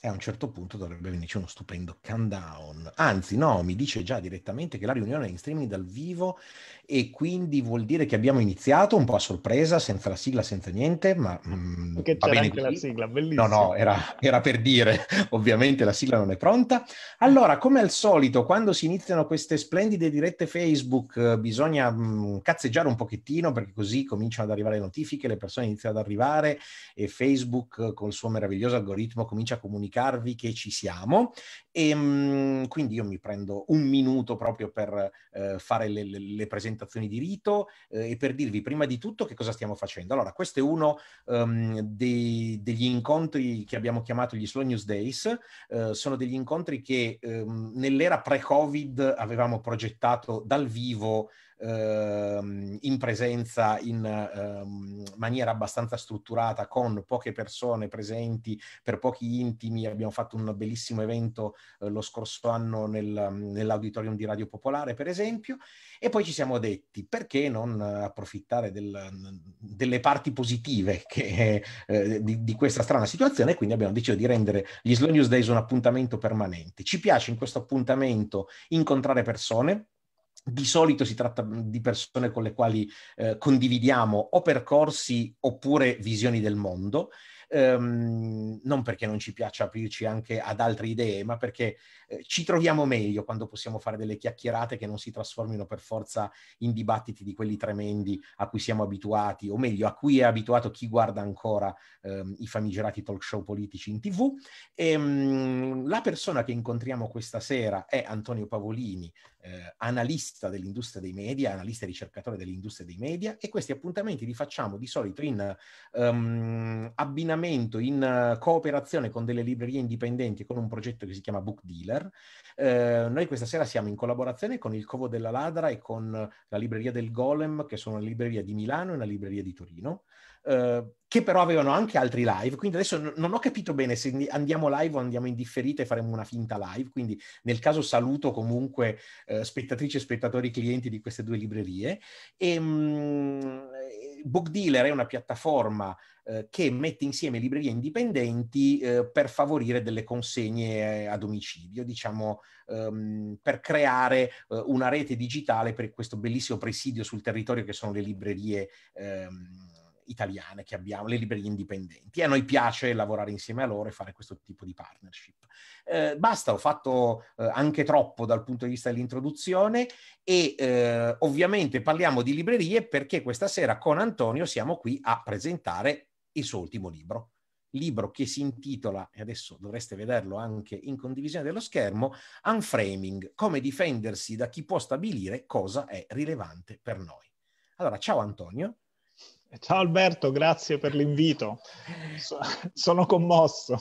E a un certo punto dovrebbe venirci uno stupendo countdown. Anzi, no, mi dice già direttamente che la riunione è in streaming dal vivo e quindi vuol dire che abbiamo iniziato un po' a sorpresa, senza la sigla, senza niente, ma... Mm, Perché c'era anche così. la sigla, bellissima. No, no, era, era per dire, ovviamente la sigla non è pronta. Allora, come al solito, quando si iniziano queste splendide dirette Facebook bisogna mh, mm, cazzeggiare un pochettino perché così cominciano ad arrivare le notifiche, le persone iniziano ad arrivare e Facebook col suo meraviglioso algoritmo comincia a comunicare comunicarvi che ci siamo e ehm, mh, quindi io mi prendo un minuto proprio per eh, fare le, le, le, presentazioni di rito eh, e per dirvi prima di tutto che cosa stiamo facendo. Allora, questo è uno um, ehm, dei, degli incontri che abbiamo chiamato gli Slow News Days, eh, sono degli incontri che um, nell'era pre-Covid avevamo progettato dal vivo ehm, in presenza in ehm, maniera abbastanza strutturata con poche persone presenti per pochi intimi. Abbiamo fatto un bellissimo evento eh, lo scorso anno nel, nell'auditorium di Radio Popolare, per esempio, e poi ci siamo detti perché non approfittare del, delle parti positive che, eh, di, di, questa strana situazione, e quindi abbiamo deciso di rendere gli Slow News Days un appuntamento permanente. Ci piace in questo appuntamento incontrare persone, di solito si tratta di persone con le quali eh, condividiamo o percorsi oppure visioni del mondo, ehm, non perché non ci piaccia aprirci anche ad altre idee, ma perché eh, ci troviamo meglio quando possiamo fare delle chiacchierate che non si trasformino per forza in dibattiti di quelli tremendi a cui siamo abituati, o meglio a cui è abituato chi guarda ancora ehm, i famigerati talk show politici in tv. E, ehm, la persona che incontriamo questa sera è Antonio Pavolini, eh, analista dell'industria dei media, analista e ricercatore dell'industria dei media e questi appuntamenti li facciamo di solito in um, abbinamento, in eh, cooperazione con delle librerie indipendenti, con un progetto che si chiama Book Dealer. Eh, noi questa sera siamo in collaborazione con il Covo della Ladra e con la libreria del Golem, che sono una libreria di Milano e una libreria di Torino. Eh, che però avevano anche altri live, quindi adesso n- non ho capito bene se andiamo live o andiamo in differita e faremo una finta live, quindi nel caso saluto comunque eh, spettatrici e spettatori clienti di queste due librerie. E, ehm, mh, eh, Book Dealer è una piattaforma eh, che mette insieme librerie indipendenti eh, per favorire delle consegne eh, a domicilio, diciamo ehm, per creare una rete digitale per questo bellissimo presidio sul territorio che sono le librerie ehm, italiane che abbiamo, le librerie indipendenti. E a noi piace lavorare insieme a loro e fare questo tipo di partnership. Eh, basta, ho fatto eh, anche troppo dal punto di vista dell'introduzione e eh, ovviamente parliamo di librerie perché questa sera con Antonio siamo qui a presentare il suo ultimo libro libro che si intitola, e adesso dovreste vederlo anche in condivisione dello schermo, Unframing, come difendersi da chi può stabilire cosa è rilevante per noi. Allora, ciao Antonio. Ciao Alberto, grazie per l'invito. Sono commosso.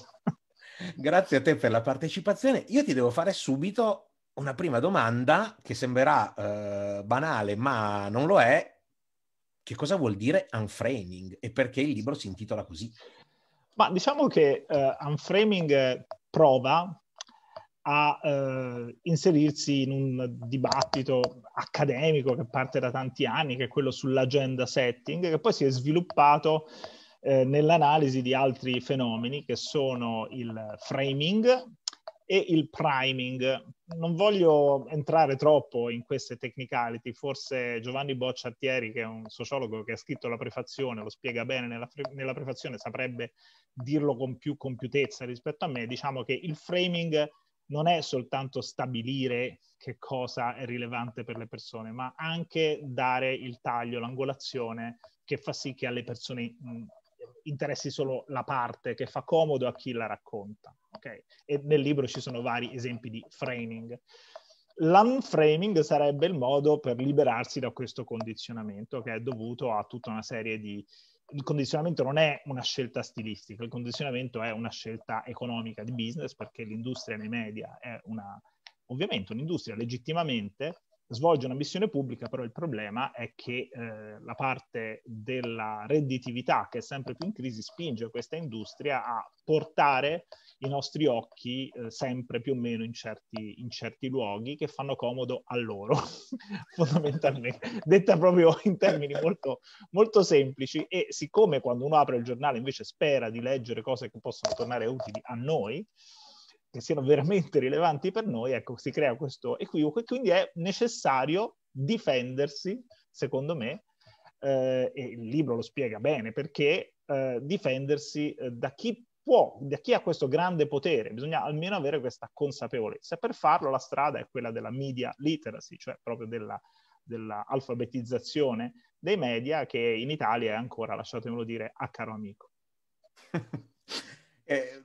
Grazie a te per la partecipazione. Io ti devo fare subito una prima domanda che sembrerà eh, banale, ma non lo è. Che cosa vuol dire unframing e perché il libro si intitola così? Ma diciamo che eh, unframing prova a eh, inserirsi in un dibattito accademico che parte da tanti anni, che è quello sull'agenda setting, che poi si è sviluppato eh, nell'analisi di altri fenomeni che sono il framing e il priming. Non voglio entrare troppo in queste technicality, forse Giovanni Bocciattieri, che è un sociologo che ha scritto la prefazione, lo spiega bene nella, nella prefazione, saprebbe dirlo con più compiutezza rispetto a me. Diciamo che il framing non è soltanto stabilire che cosa è rilevante per le persone, ma anche dare il taglio, l'angolazione che fa sì che alle persone mh, mm, interessi solo la parte che fa comodo a chi la racconta. Okay? E nel libro ci sono vari esempi di framing. L'unframing sarebbe il modo per liberarsi da questo condizionamento che è dovuto a tutta una serie di il condizionamento non è una scelta stilistica, il condizionamento è una scelta economica di business perché l'industria nei media è una, ovviamente un'industria legittimamente svolge una missione pubblica, però il problema è che eh, la parte della redditività, che è sempre più in crisi, spinge questa industria a portare i nostri occhi eh, sempre più o meno in certi, in certi, luoghi che fanno comodo a loro, fondamentalmente, detta proprio in termini molto, molto semplici. E siccome quando uno apre il giornale invece spera di leggere cose che possono tornare utili a noi, che siano veramente rilevanti per noi, ecco, si crea questo equivoco e quindi è necessario difendersi, secondo me, eh, e il libro lo spiega bene, perché eh, difendersi eh, da chi può, da chi ha questo grande potere, bisogna almeno avere questa consapevolezza. Per farlo la strada è quella della media literacy, cioè proprio della, dell'alfabetizzazione dei media che in Italia è ancora, lasciatemelo dire, a caro amico. eh,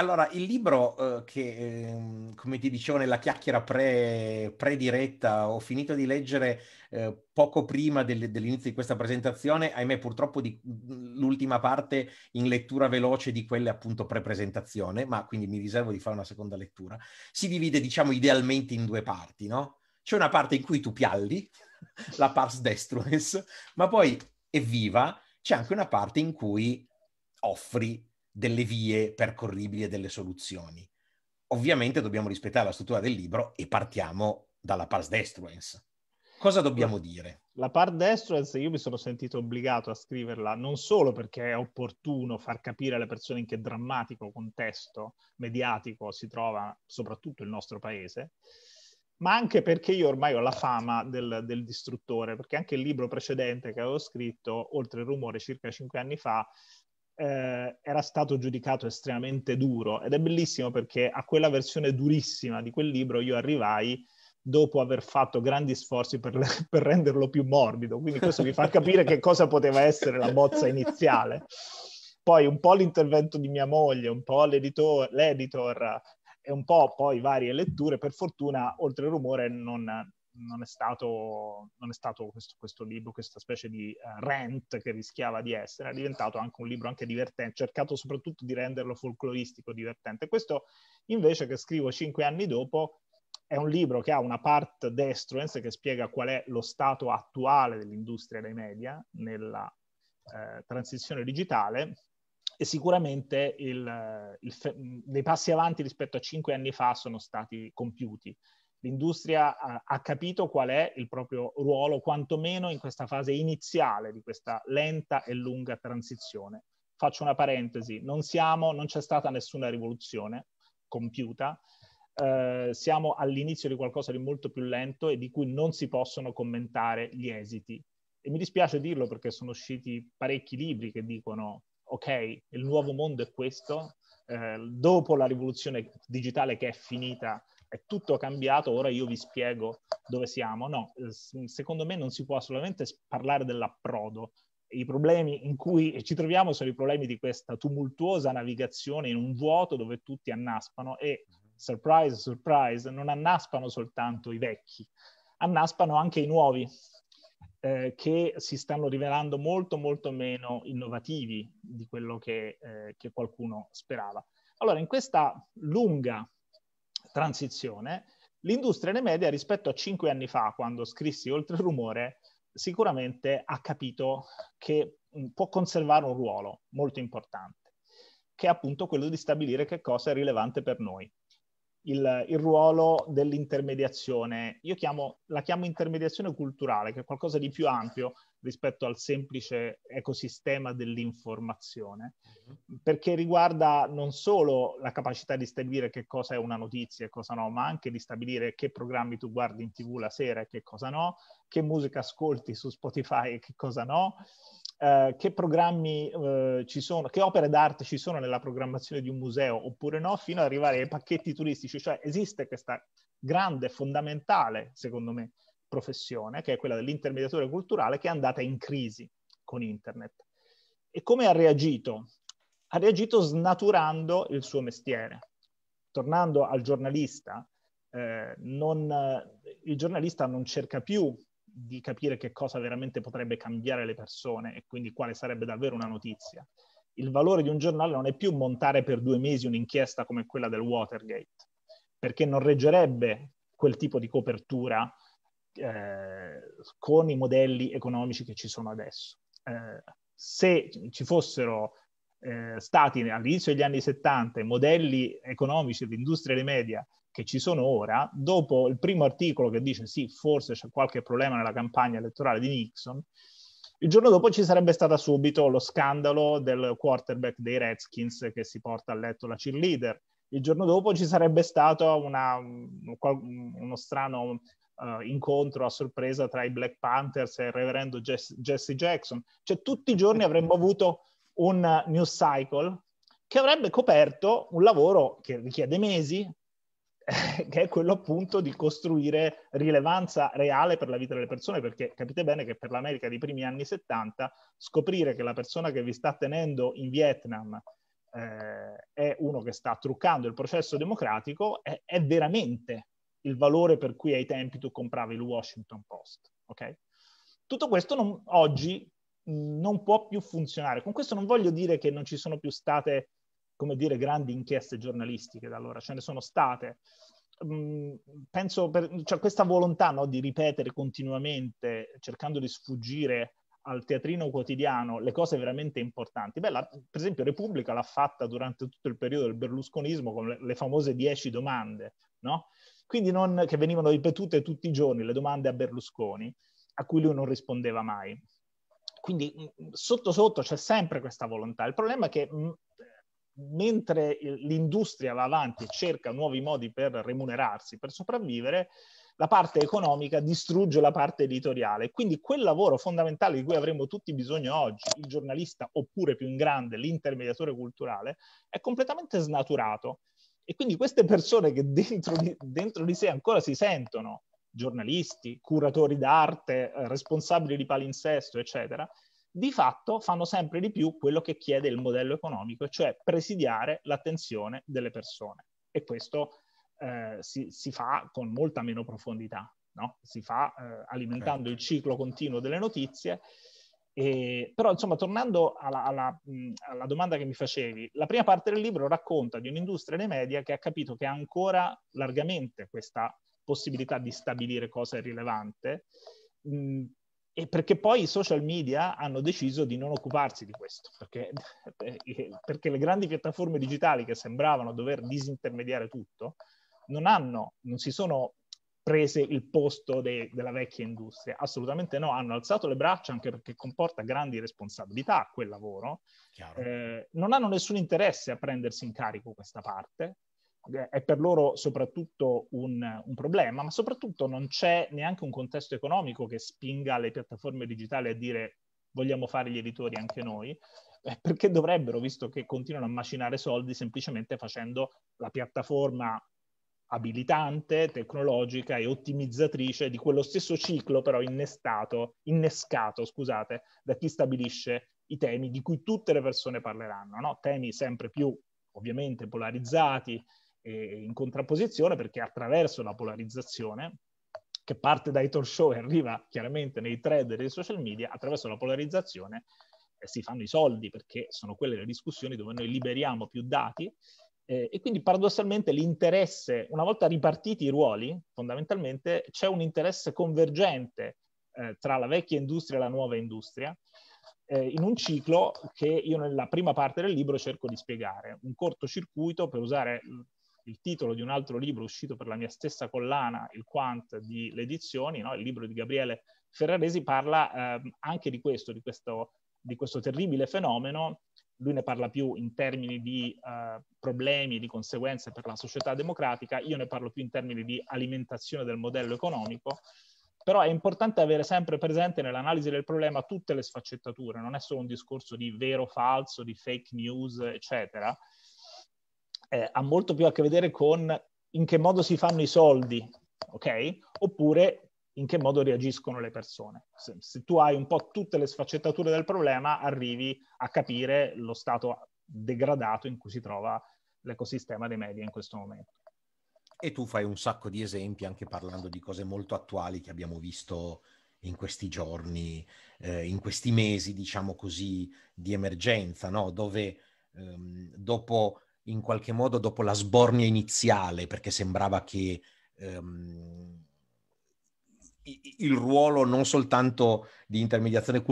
allora, il libro eh, che, eh, come ti dicevo nella chiacchiera pre, diretta ho finito di leggere eh, poco prima del, dell'inizio di questa presentazione, ahimè purtroppo di, mhmm, l'ultima parte in lettura veloce di quelle appunto pre-presentazione, ma quindi mi riservo di fare una seconda lettura. Si divide, diciamo, idealmente in due parti, no? C'è una parte in cui tu pialli, la pars destruens, ma poi, evviva, c'è anche una parte in cui offri delle vie percorribili e delle soluzioni. Ovviamente dobbiamo rispettare la struttura del libro e partiamo dalla pars destruens. Cosa dobbiamo dire? La pars destruence io mi sono sentito obbligato a scriverla non solo perché è opportuno far capire alle persone in che drammatico contesto mediatico si trova soprattutto il nostro paese, ma anche perché io ormai ho la fama del, del, distruttore, perché anche il libro precedente che avevo scritto, Oltre il rumore, circa cinque anni fa, eh, era stato giudicato estremamente duro ed è bellissimo perché a quella versione durissima di quel libro io arrivai dopo aver fatto grandi sforzi per, per renderlo più morbido, quindi questo vi fa capire che cosa poteva essere la bozza iniziale. Poi un po' l'intervento di mia moglie, un po' l'editor, l'editor eh, e un po' poi varie letture, per fortuna oltre al rumore non, non è stato, non è stato questo, questo, libro, questa specie di uh, rant che rischiava di essere, è diventato anche un libro anche divertente, cercato soprattutto di renderlo folcloristico, divertente. Questo invece che scrivo cinque anni dopo è un libro che ha una parte destruence che spiega qual è lo stato attuale dell'industria dei media nella eh, transizione digitale e sicuramente il, il, dei passi avanti rispetto a cinque anni fa sono stati compiuti l'industria ha, capito qual è il proprio ruolo, quantomeno in questa fase iniziale di questa lenta e lunga transizione. Faccio una parentesi, non, siamo, non c'è stata nessuna rivoluzione compiuta, eh, siamo all'inizio di qualcosa di molto più lento e di cui non si possono commentare gli esiti. E mi dispiace dirlo perché sono usciti parecchi libri che dicono, ok, il nuovo mondo è questo, eh, dopo la rivoluzione digitale che è finita è tutto cambiato, ora io vi spiego dove siamo. No, secondo me non si può assolutamente parlare dell'approdo. I problemi in cui ci troviamo sono i problemi di questa tumultuosa navigazione in un vuoto dove tutti annaspano e, mhm. surprise, surprise, non annaspano soltanto i vecchi, annaspano anche i nuovi, eh, che si stanno rivelando molto, molto meno innovativi di quello che, eh, che qualcuno sperava. Allora, in questa lunga transizione, l'industria nei media rispetto a cinque anni fa, quando scrissi Oltre il rumore, sicuramente ha capito che mm, può conservare un ruolo molto importante, che è appunto quello di stabilire che cosa è rilevante per noi. Il, il ruolo dell'intermediazione, io chiamo, la chiamo intermediazione culturale, che è qualcosa di più ampio, rispetto al semplice ecosistema dell'informazione, mhm. perché riguarda non solo la capacità di stabilire che cosa è una notizia e cosa no, ma anche di stabilire che programmi tu guardi in tv la sera e che cosa no, che musica ascolti su Spotify e che cosa no. Uh, che programmi uh, ci sono, che opere d'arte ci sono nella programmazione di un museo oppure no, fino ad arrivare ai pacchetti turistici, cioè esiste questa grande, fondamentale, secondo me, professione, che è quella dell'intermediatore culturale, che è andata in crisi con internet. E come ha reagito? Ha reagito snaturando il suo mestiere. Tornando al giornalista, eh, non, il giornalista non cerca più di capire che cosa veramente potrebbe cambiare le persone e quindi quale sarebbe davvero una notizia. Il valore di un giornale non è più montare per due mesi un'inchiesta come quella del Watergate, perché non reggerebbe quel tipo di copertura eh, con i modelli economici che ci sono adesso. Eh, se ci fossero eh, stati all'inizio degli anni 70 modelli economici dell'industria dei media che ci sono ora, dopo il primo articolo che dice sì, forse c'è qualche problema nella campagna elettorale di Nixon, il giorno dopo ci sarebbe stato subito lo scandalo del quarterback dei Redskins che si porta a letto la cheerleader. Il giorno dopo ci sarebbe stato una, uno strano uh, incontro a sorpresa tra i Black Panthers e il reverendo Jesse, Jesse Jackson. Cioè tutti i giorni avremmo avuto un news cycle che avrebbe coperto un lavoro che richiede mesi, che è quello appunto di costruire rilevanza reale per la vita delle persone, perché capite bene che per l'America dei primi anni 70 scoprire che la persona che vi sta tenendo in Vietnam eh, è uno che sta truccando il processo democratico è, è veramente il valore per cui ai tempi tu compravi il Washington Post. Okay? Tutto questo non, oggi mm, non può più funzionare. Con questo non voglio dire che non ci sono più state, come dire, grandi inchieste giornalistiche da allora, ce ne sono state. Mm, penso per cioè, questa volontà no, di ripetere continuamente, cercando di sfuggire al teatrino quotidiano le cose veramente importanti. Beh, la, per esempio Repubblica l'ha fatta durante tutto il periodo del berlusconismo con le, le famose dieci domande, no? quindi non, che venivano ripetute tutti i giorni le domande a Berlusconi, a cui lui non rispondeva mai. Quindi mm, mm, sotto sotto c'è sempre questa volontà. Il problema è che mm, mentre l'industria va avanti e cerca nuovi modi per remunerarsi, per sopravvivere, la parte economica distrugge la parte editoriale. Quindi quel lavoro fondamentale di cui avremmo tutti bisogno oggi, il giornalista oppure più in grande l'intermediatore culturale, è completamente snaturato. E quindi queste persone che dentro di, dentro di sé ancora si sentono giornalisti, curatori d'arte, eh, responsabili di palinsesto, eccetera, di fatto fanno sempre di più quello che chiede il modello economico, cioè presidiare l'attenzione delle persone. E questo eh, si, si, fa con molta meno profondità, no? si fa eh, alimentando certo. il ciclo continuo delle notizie e, però insomma, tornando alla, alla, alla, domanda che mi facevi, la prima parte del libro racconta di un'industria dei media che ha capito che ha ancora largamente questa possibilità di stabilire cosa è rilevante, mh, e perché poi i social media hanno deciso di non occuparsi di questo, perché, perché le grandi piattaforme digitali che sembravano dover disintermediare tutto, non, hanno, non si sono prese il posto de- della vecchia industria. Assolutamente no, hanno alzato le braccia anche perché comporta grandi responsabilità quel lavoro. Eh, non hanno nessun interesse a prendersi in carico questa parte. Eh, è per loro soprattutto un, un problema, ma soprattutto non c'è neanche un contesto economico che spinga le piattaforme digitali a dire vogliamo fare gli editori anche noi eh, perché dovrebbero, visto che continuano a macinare soldi semplicemente facendo la piattaforma abilitante, tecnologica e ottimizzatrice di quello stesso ciclo però innestato, innescato scusate, da chi stabilisce i temi di cui tutte le persone parleranno, no? temi sempre più ovviamente polarizzati e in contrapposizione perché attraverso la polarizzazione che parte dai talk show e arriva chiaramente nei thread dei social media, attraverso la polarizzazione eh, si fanno i soldi perché sono quelle le discussioni dove noi liberiamo più dati eh, e quindi paradossalmente l'interesse, una volta ripartiti i ruoli, fondamentalmente c'è un interesse convergente eh, tra la vecchia industria e la nuova industria, eh, in un ciclo che io nella prima parte del libro cerco di spiegare. Un cortocircuito, per usare mm, il titolo di un altro libro uscito per la mia stessa collana, il Quant di Le Edizioni, no? il libro di Gabriele Ferraresi parla ehm, anche di questo, di questo, di questo terribile fenomeno lui ne parla più in termini di uh, problemi di conseguenze per la società democratica, io ne parlo più in termini di alimentazione del modello economico, però è importante avere sempre presente nell'analisi del problema tutte le sfaccettature, non è solo un discorso di vero o falso, di fake news, eccetera. Eh, ha molto più a che vedere con in che modo si fanno i soldi, ok? Oppure in che modo reagiscono le persone. Se, se, tu hai un po' tutte le sfaccettature del problema, arrivi a capire lo stato degradato in cui si trova l'ecosistema dei media in questo momento. E tu fai un sacco di esempi anche parlando di cose molto attuali che abbiamo visto in questi giorni, eh, in questi mesi, diciamo così, di emergenza, no? dove ehm, dopo, in qualche modo, dopo la sbornia iniziale, perché sembrava che... Ehm, il ruolo non soltanto di intermediazione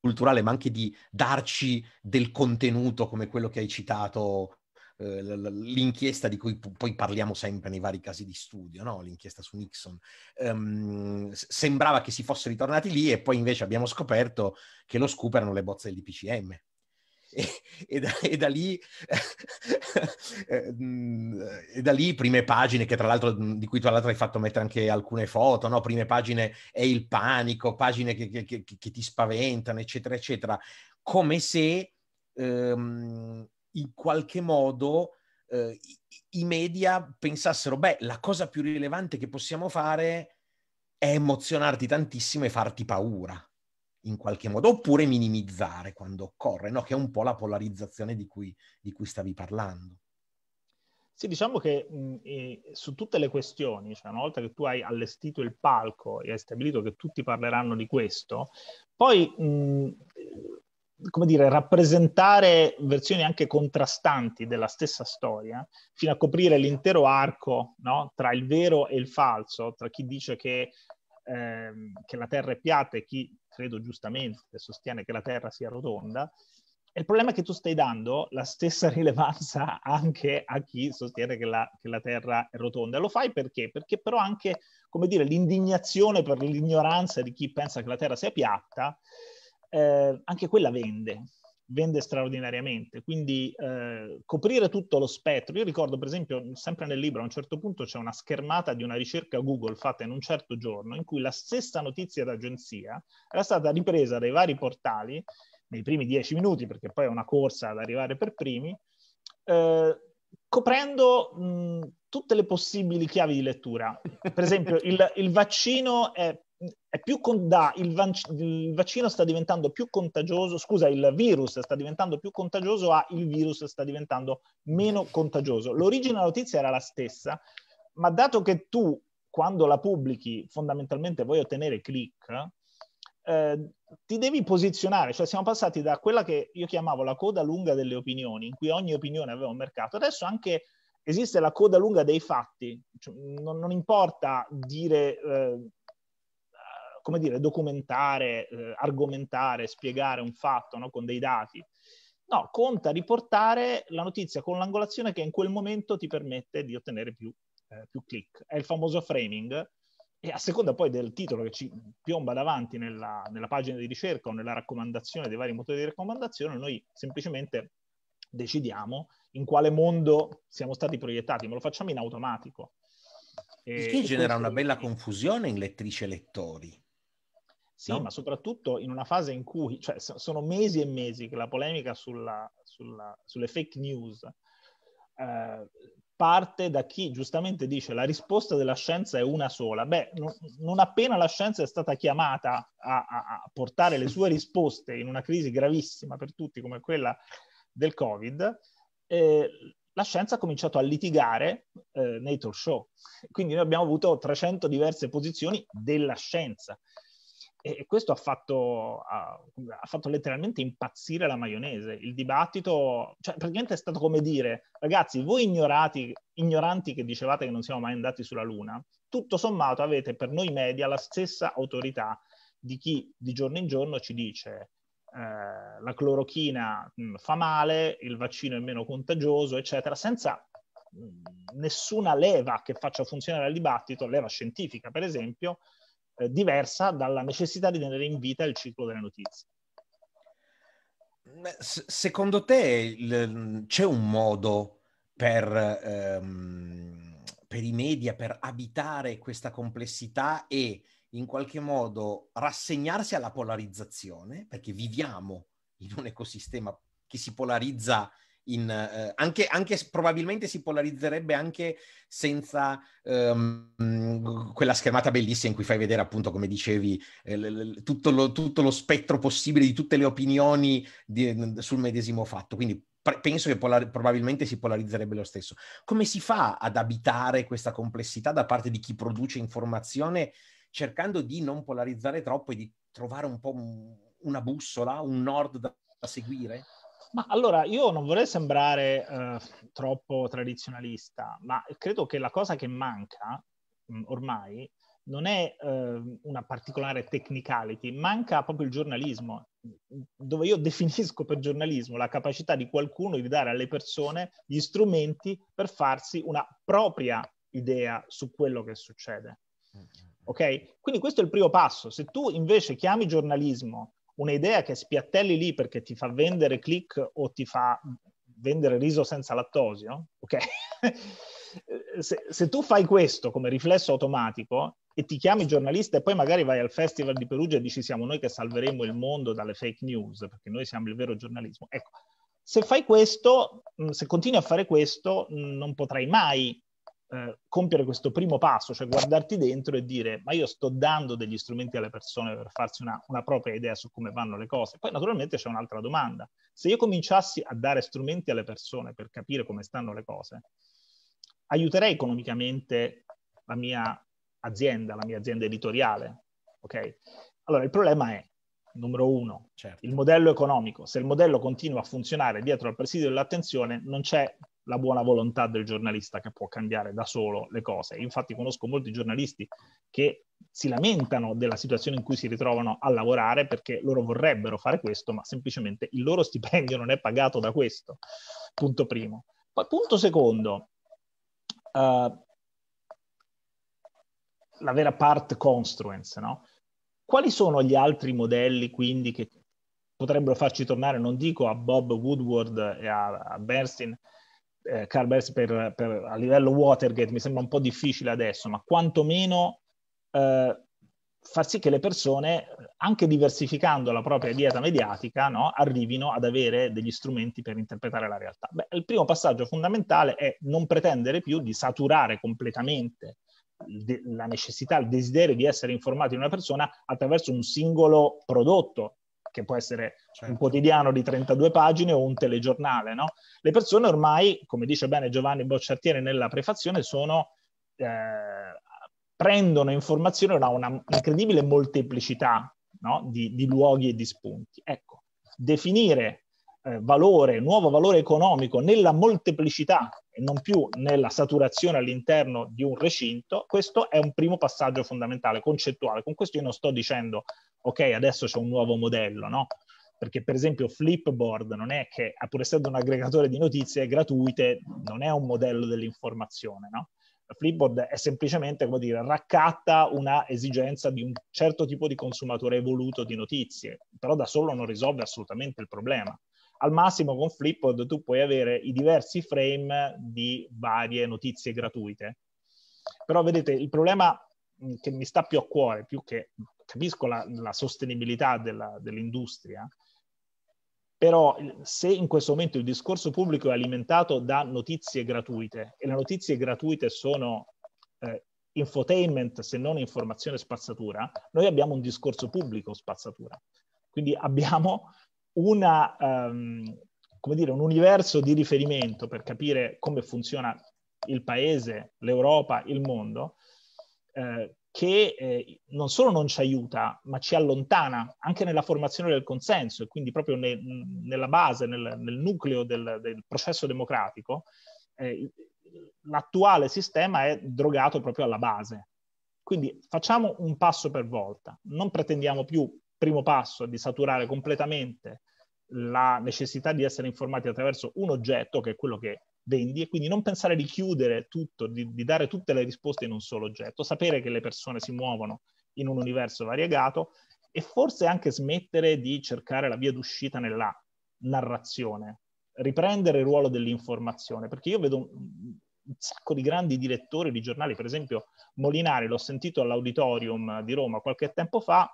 culturale, ma anche di darci del contenuto come quello che hai citato, eh, l'inchiesta di cui poi parliamo sempre nei vari casi di studio, no? l'inchiesta su Nixon. Um, sembrava che si fosse ritornati lì e poi invece abbiamo scoperto che lo scoop le bozze dell'IPCM e, e, da, e, da, lì, eh, mm, e da lì prime pagine, che tra l'altro, mm, di cui tra l'altro hai fatto mettere anche alcune foto, no? prime pagine è il panico, pagine che, che, che, che ti spaventano, eccetera, eccetera, come se ehm, in qualche modo... Eh, i media pensassero, beh, la cosa più rilevante che possiamo fare è emozionarti tantissimo e farti paura in qualche modo, oppure minimizzare quando occorre, no? che è un po' la polarizzazione di cui, di cui stavi parlando. Sì, diciamo che mh, eh, su tutte le questioni, cioè una volta che tu hai allestito il palco e hai stabilito che tutti parleranno di questo, poi mh, eh, come dire, rappresentare versioni anche contrastanti della stessa storia, fino a coprire l'intero arco no? tra il vero e il falso, tra chi dice che ehm, che la Terra è piatta e chi, credo giustamente, sostiene che la Terra sia rotonda, il problema è che tu stai dando la stessa rilevanza anche a chi sostiene che la, che la Terra è rotonda. lo fai perché? Perché però anche, come dire, l'indignazione per l'ignoranza di chi pensa che la Terra sia piatta, eh, anche quella vende vende straordinariamente, quindi eh, coprire tutto lo spettro. Io ricordo per esempio, sempre nel libro, a un certo punto c'è una schermata di una ricerca Google fatta in un certo giorno, in cui la stessa notizia d'agenzia era stata ripresa dai vari portali, nei primi dieci minuti, perché poi è una corsa ad arrivare per primi, eh, coprendo mh, tutte le possibili chiavi di lettura. Per esempio, il, il vaccino è è più con, da, il, van, il, vaccino sta diventando più contagioso, scusa, il virus sta diventando più contagioso a il virus sta diventando meno contagioso. L'origine della notizia era la stessa, ma dato che tu quando la pubblichi fondamentalmente vuoi ottenere click, eh, ti devi posizionare, cioè siamo passati da quella che io chiamavo la coda lunga delle opinioni, in cui ogni opinione aveva un mercato, adesso anche esiste la coda lunga dei fatti, cioè, non, non, importa dire eh, come dire, documentare, eh, argomentare, spiegare un fatto no? con dei dati. No, conta riportare la notizia con l'angolazione che in quel momento ti permette di ottenere più, eh, più click. È il famoso framing e a seconda poi del titolo che ci piomba davanti nella, nella pagina di ricerca o nella raccomandazione dei vari motori di raccomandazione, noi semplicemente decidiamo in quale mondo siamo stati proiettati, ma lo facciamo in automatico. E, Il che genera una bella confusione in lettrici e lettori. Sì, no? ma soprattutto in una fase in cui, cioè, sono mesi e mesi che la polemica sulla, sulla, sulle fake news eh, parte da chi giustamente dice la risposta della scienza è una sola. Beh, non, non appena la scienza è stata chiamata a, a, a, portare le sue risposte in una crisi gravissima per tutti come quella del Covid, eh, la scienza ha cominciato a litigare eh, nei talk show. Quindi noi abbiamo avuto 300 diverse posizioni della scienza. E questo ha fatto, ha, ha fatto, letteralmente impazzire la maionese. Il dibattito, cioè praticamente è stato come dire, ragazzi, voi ignorati, ignoranti che dicevate che non siamo mai andati sulla Luna, tutto sommato avete per noi media la stessa autorità di chi di giorno in giorno ci dice eh, la clorochina mh, mm, fa male, il vaccino è meno contagioso, eccetera, senza mh, mm, nessuna leva che faccia funzionare il dibattito, leva scientifica per esempio, eh, diversa dalla necessità di tenere in vita il ciclo delle notizie. Secondo te il, c'è un modo per, ehm, per, i media per abitare questa complessità e in qualche modo rassegnarsi alla polarizzazione? Perché viviamo in un ecosistema che si polarizza in, eh, anche, anche, probabilmente si polarizzerebbe anche senza ehm, quella schermata bellissima in cui fai vedere appunto come dicevi eh, l- l- tutto, lo, tutto, lo, spettro possibile di tutte le opinioni di, sul medesimo fatto quindi penso che polar- probabilmente si polarizzerebbe lo stesso come si fa ad abitare questa complessità da parte di chi produce informazione cercando di non polarizzare troppo e di trovare un po' una bussola un nord da, da seguire ma allora, io non vorrei sembrare eh, troppo tradizionalista, ma credo che la cosa che manca mh, mm, ormai non è eh, una particolare technicality, manca proprio il giornalismo, dove io definisco per giornalismo la capacità di qualcuno di dare alle persone gli strumenti per farsi una propria idea su quello che succede. Mm, mm, ok? Quindi questo è il primo passo. Se tu invece chiami giornalismo un'idea che spiattelli lì perché ti fa vendere click o ti fa vendere riso senza lattosio, ok? se, se, tu fai questo come riflesso automatico e ti chiami giornalista e poi magari vai al Festival di Perugia e dici siamo noi che salveremo il mondo dalle fake news, perché noi siamo il vero giornalismo. Ecco, se fai questo, se continui a fare questo, non potrai mai eh, compiere questo primo passo, cioè guardarti dentro e dire ma io sto dando degli strumenti alle persone per farsi una, una propria idea su come vanno le cose. Poi naturalmente c'è un'altra domanda. Se io cominciassi a dare strumenti alle persone per capire come stanno le cose, aiuterei economicamente la mia azienda, la mia azienda editoriale. Ok? Allora il problema è numero uno, certo. il modello economico. Se il modello continua a funzionare dietro al presidio dell'attenzione, non c'è la buona volontà del giornalista che può cambiare da solo le cose. Infatti conosco molti giornalisti che si lamentano della situazione in cui si ritrovano a lavorare perché loro vorrebbero fare questo, ma semplicemente il loro stipendio non è pagato da questo. Punto primo. Poi, punto secondo, uh, la vera part construence, no? Quali sono gli altri modelli quindi che potrebbero farci tornare, non dico a Bob Woodward e a, a Bernstein, eh, Carbers per, per, a livello Watergate mi sembra un po' difficile adesso, ma quantomeno eh, far sì che le persone, anche diversificando la propria dieta mediatica, no, arrivino ad avere degli strumenti per interpretare la realtà. Beh, il primo passaggio fondamentale è non pretendere più di saturare completamente la necessità, il desiderio di essere informati di una persona attraverso un singolo prodotto che può essere certo. un quotidiano di 32 pagine o un telegiornale, no? Le persone ormai, come dice bene Giovanni Bocciartieri nella prefazione, sono, eh, prendono informazione da una incredibile molteplicità no? di, di, luoghi e di spunti. Ecco, definire eh, valore, nuovo valore economico nella molteplicità e non più nella saturazione all'interno di un recinto, questo è un primo passaggio fondamentale, concettuale. Con questo io non sto dicendo, ok, adesso c'è un nuovo modello, no? Perché per esempio Flipboard non è che, pur essendo un aggregatore di notizie gratuite, non è un modello dell'informazione, no? Flipboard è semplicemente, come dire, raccatta una esigenza di un certo tipo di consumatore evoluto di notizie, però da solo non risolve assolutamente il problema al massimo con Flipboard tu puoi avere i diversi frame di varie notizie gratuite. Però vedete, il problema mm, che mi sta più a cuore, più che capisco la, la sostenibilità della, dell'industria, però se in questo momento il discorso pubblico è alimentato da notizie gratuite e le notizie gratuite sono eh, infotainment se non informazione spazzatura, noi abbiamo un discorso pubblico spazzatura. Quindi abbiamo una, um, dire, un universo di riferimento per capire come funziona il paese, l'Europa, il mondo, eh, che eh, non solo non ci aiuta, ma ci allontana anche nella formazione del consenso e quindi proprio ne, nella base, nel, nel nucleo del, del, processo democratico, eh, l'attuale sistema è drogato proprio alla base. Quindi facciamo un passo per volta, non pretendiamo più primo passo è di saturare completamente la necessità di essere informati attraverso un oggetto, che è quello che vendi, e quindi non pensare di chiudere tutto, di, di dare tutte le risposte in un solo oggetto, sapere che le persone si muovono in un universo variegato e forse anche smettere di cercare la via d'uscita nella narrazione, riprendere il ruolo dell'informazione, perché io vedo un, un sacco di grandi direttori di giornali, per esempio Molinari, l'ho sentito all'auditorium di Roma qualche tempo fa,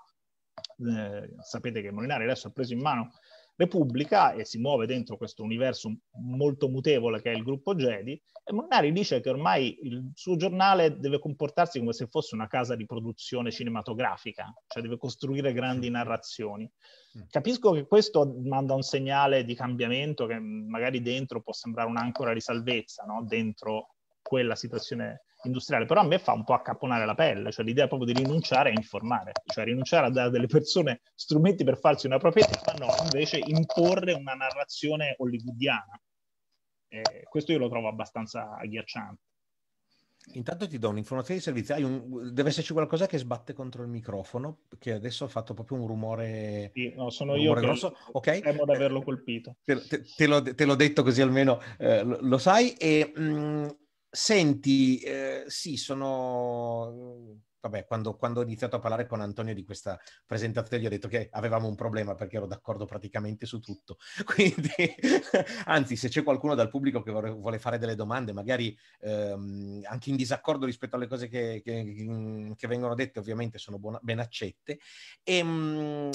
eh, sapete che Molinari adesso ha preso in mano Repubblica e si muove dentro questo universo molto mutevole che è il gruppo Jedi e Molinari dice che ormai il suo giornale deve comportarsi come se fosse una casa di produzione cinematografica, cioè deve costruire grandi narrazioni. Capisco che questo manda un segnale di cambiamento che magari dentro può sembrare un'ancora di salvezza, no? dentro quella situazione industriale, però a me fa un po' accapponare la pelle, cioè l'idea proprio di rinunciare a informare, cioè rinunciare a dare delle persone strumenti per farsi una propria età, no, invece imporre una narrazione hollywoodiana. Eh, questo io lo trovo abbastanza agghiacciante. Intanto ti do un'informazione di servizio. Un... deve esserci qualcosa che sbatte contro il microfono, che adesso ha fatto proprio un rumore. Sì, no, sono io che grosso. Okay. temo di eh, averlo colpito. Te, te, te, l'ho, te, l'ho, detto così almeno eh, lo, lo, sai. E mh, mm, Senti, eh, sì, sono... Vabbè, quando, quando, ho iniziato a parlare con Antonio di questa presentazione gli ho detto che avevamo un problema perché ero d'accordo praticamente su tutto. Quindi, anzi, se c'è qualcuno dal pubblico che vuole fare delle domande, magari ehm, anche in disaccordo rispetto alle cose che, che, che vengono dette, ovviamente sono buona, ben accette. E, ehm, mh,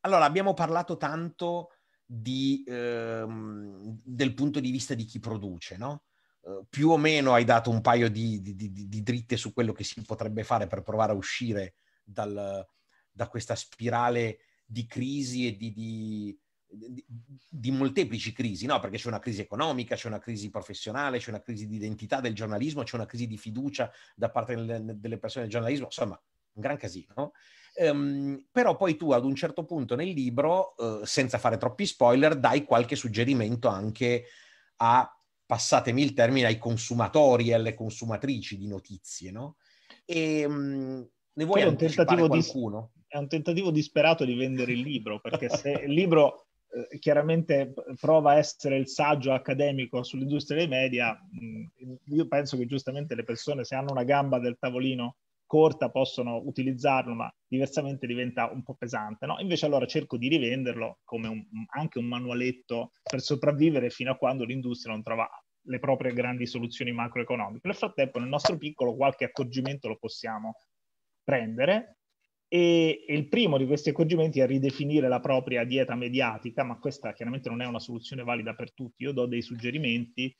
allora, abbiamo parlato tanto di, ehm, del punto di vista di chi produce, no? Eh, più o meno hai dato un paio di, di, di, di, dritte su quello che si potrebbe fare per provare a uscire dal, da questa spirale di crisi e di, molteplici crisi, no? Perché c'è una crisi economica, c'è una crisi professionale, c'è una crisi di identità del giornalismo, c'è una crisi di fiducia da parte delle, delle persone del giornalismo, insomma, un gran casino. Um, però poi tu ad un certo punto nel libro, uh, senza fare troppi spoiler, dai qualche suggerimento anche a passatemi il termine, ai consumatori e alle consumatrici di notizie, no? E ehm, mh, ne vuoi un tentativo qualcuno? Di, è un tentativo disperato di vendere il libro, perché se il libro eh, chiaramente prova a essere il saggio accademico sull'industria dei media, mh, mm, io penso che giustamente le persone, se hanno una gamba del tavolino corta possono utilizzarlo, ma diversamente diventa un po' pesante. No? Invece allora cerco di rivenderlo come un, anche un manualetto per sopravvivere fino a quando l'industria non trova le proprie grandi soluzioni macroeconomiche. Nel frattempo, nel nostro piccolo, qualche accorgimento lo possiamo prendere. E, e il primo di questi accorgimenti è ridefinire la propria dieta mediatica, ma questa chiaramente non è una soluzione valida per tutti. Io do dei suggerimenti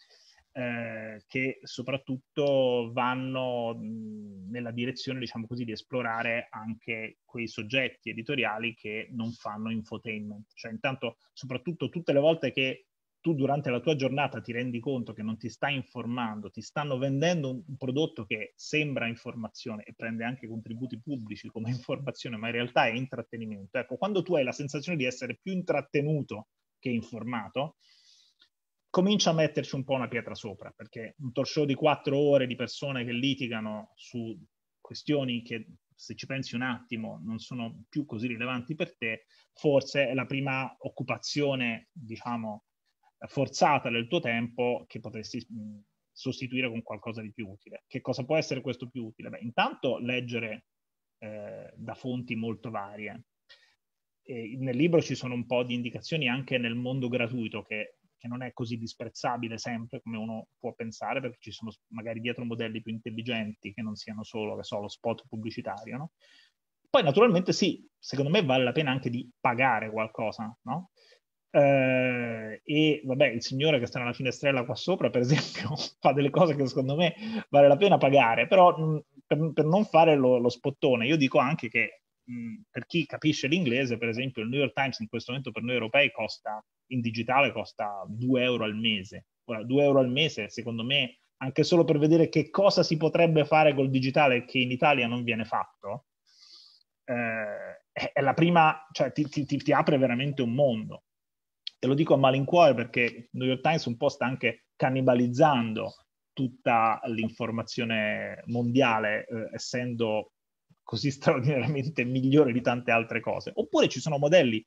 eh, che soprattutto vanno nella direzione, diciamo così, di esplorare anche quei soggetti editoriali che non fanno infotainment. Cioè, intanto, soprattutto tutte le volte che tu durante la tua giornata ti rendi conto che non ti stai informando, ti stanno vendendo un prodotto che sembra informazione e prende anche contributi pubblici come informazione, ma in realtà è intrattenimento. Ecco, quando tu hai la sensazione di essere più intrattenuto che informato, comincia a metterci un po' una pietra sopra, perché un talk di quattro ore di persone che litigano su questioni che se ci pensi un attimo non sono più così rilevanti per te, forse è la prima occupazione, diciamo, forzata del tuo tempo che potresti sostituire con qualcosa di più utile. Che cosa può essere questo più utile? Beh, intanto leggere eh, da fonti molto varie. E nel libro ci sono un po' di indicazioni anche nel mondo gratuito che che non è così disprezzabile sempre come uno può pensare, perché ci sono magari dietro modelli più intelligenti che non siano solo, so, lo spot pubblicitario, no? Poi naturalmente sì, secondo me vale la pena anche di pagare qualcosa, no? Eh, e vabbè, il signore che sta nella finestrella qua sopra, per esempio, fa delle cose che secondo me vale la pena pagare, però mh, mm, per, per, non fare lo, lo spottone, io dico anche che Mm, per chi capisce l'inglese, per esempio, il New York Times in questo momento per noi europei costa, in digitale costa 2 euro al mese. Ora, 2 euro al mese, secondo me, anche solo per vedere che cosa si potrebbe fare col digitale che in Italia non viene fatto, eh, è la prima, cioè ti, ti, ti, apre veramente un mondo. Te lo dico a malincuore perché il New York Times un po' sta anche cannibalizzando tutta l'informazione mondiale, eh, essendo così straordinariamente migliore di tante altre cose. Oppure ci sono modelli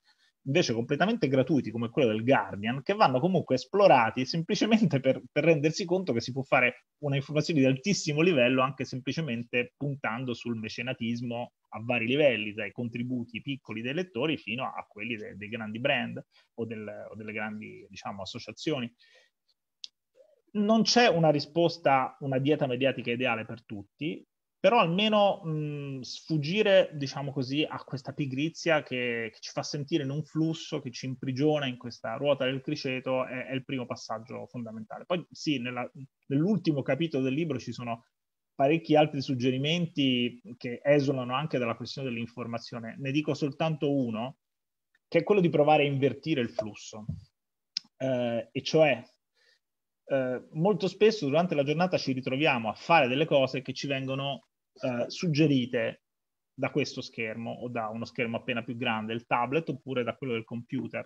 invece completamente gratuiti come quello del Guardian che vanno comunque esplorati semplicemente per, per rendersi conto che si può fare una informazione di altissimo livello anche semplicemente puntando sul mecenatismo a vari livelli, dai contributi piccoli dei lettori fino a quelli dei, dei grandi brand o, del, o delle grandi diciamo, associazioni non c'è una risposta, una dieta mediatica ideale per tutti, però almeno mh, sfuggire, diciamo così, a questa pigrizia che, che, ci fa sentire in un flusso, che ci imprigiona in questa ruota del criceto, è, è il primo passaggio fondamentale. Poi sì, nella, nell'ultimo capitolo del libro ci sono parecchi altri suggerimenti che esulano anche dalla questione dell'informazione. Ne dico soltanto uno, che è quello di provare a invertire il flusso, eh, e cioè eh, molto spesso durante la giornata ci ritroviamo a fare delle cose che ci vengono eh, suggerite da questo schermo o da uno schermo appena più grande, il tablet, oppure da quello del computer.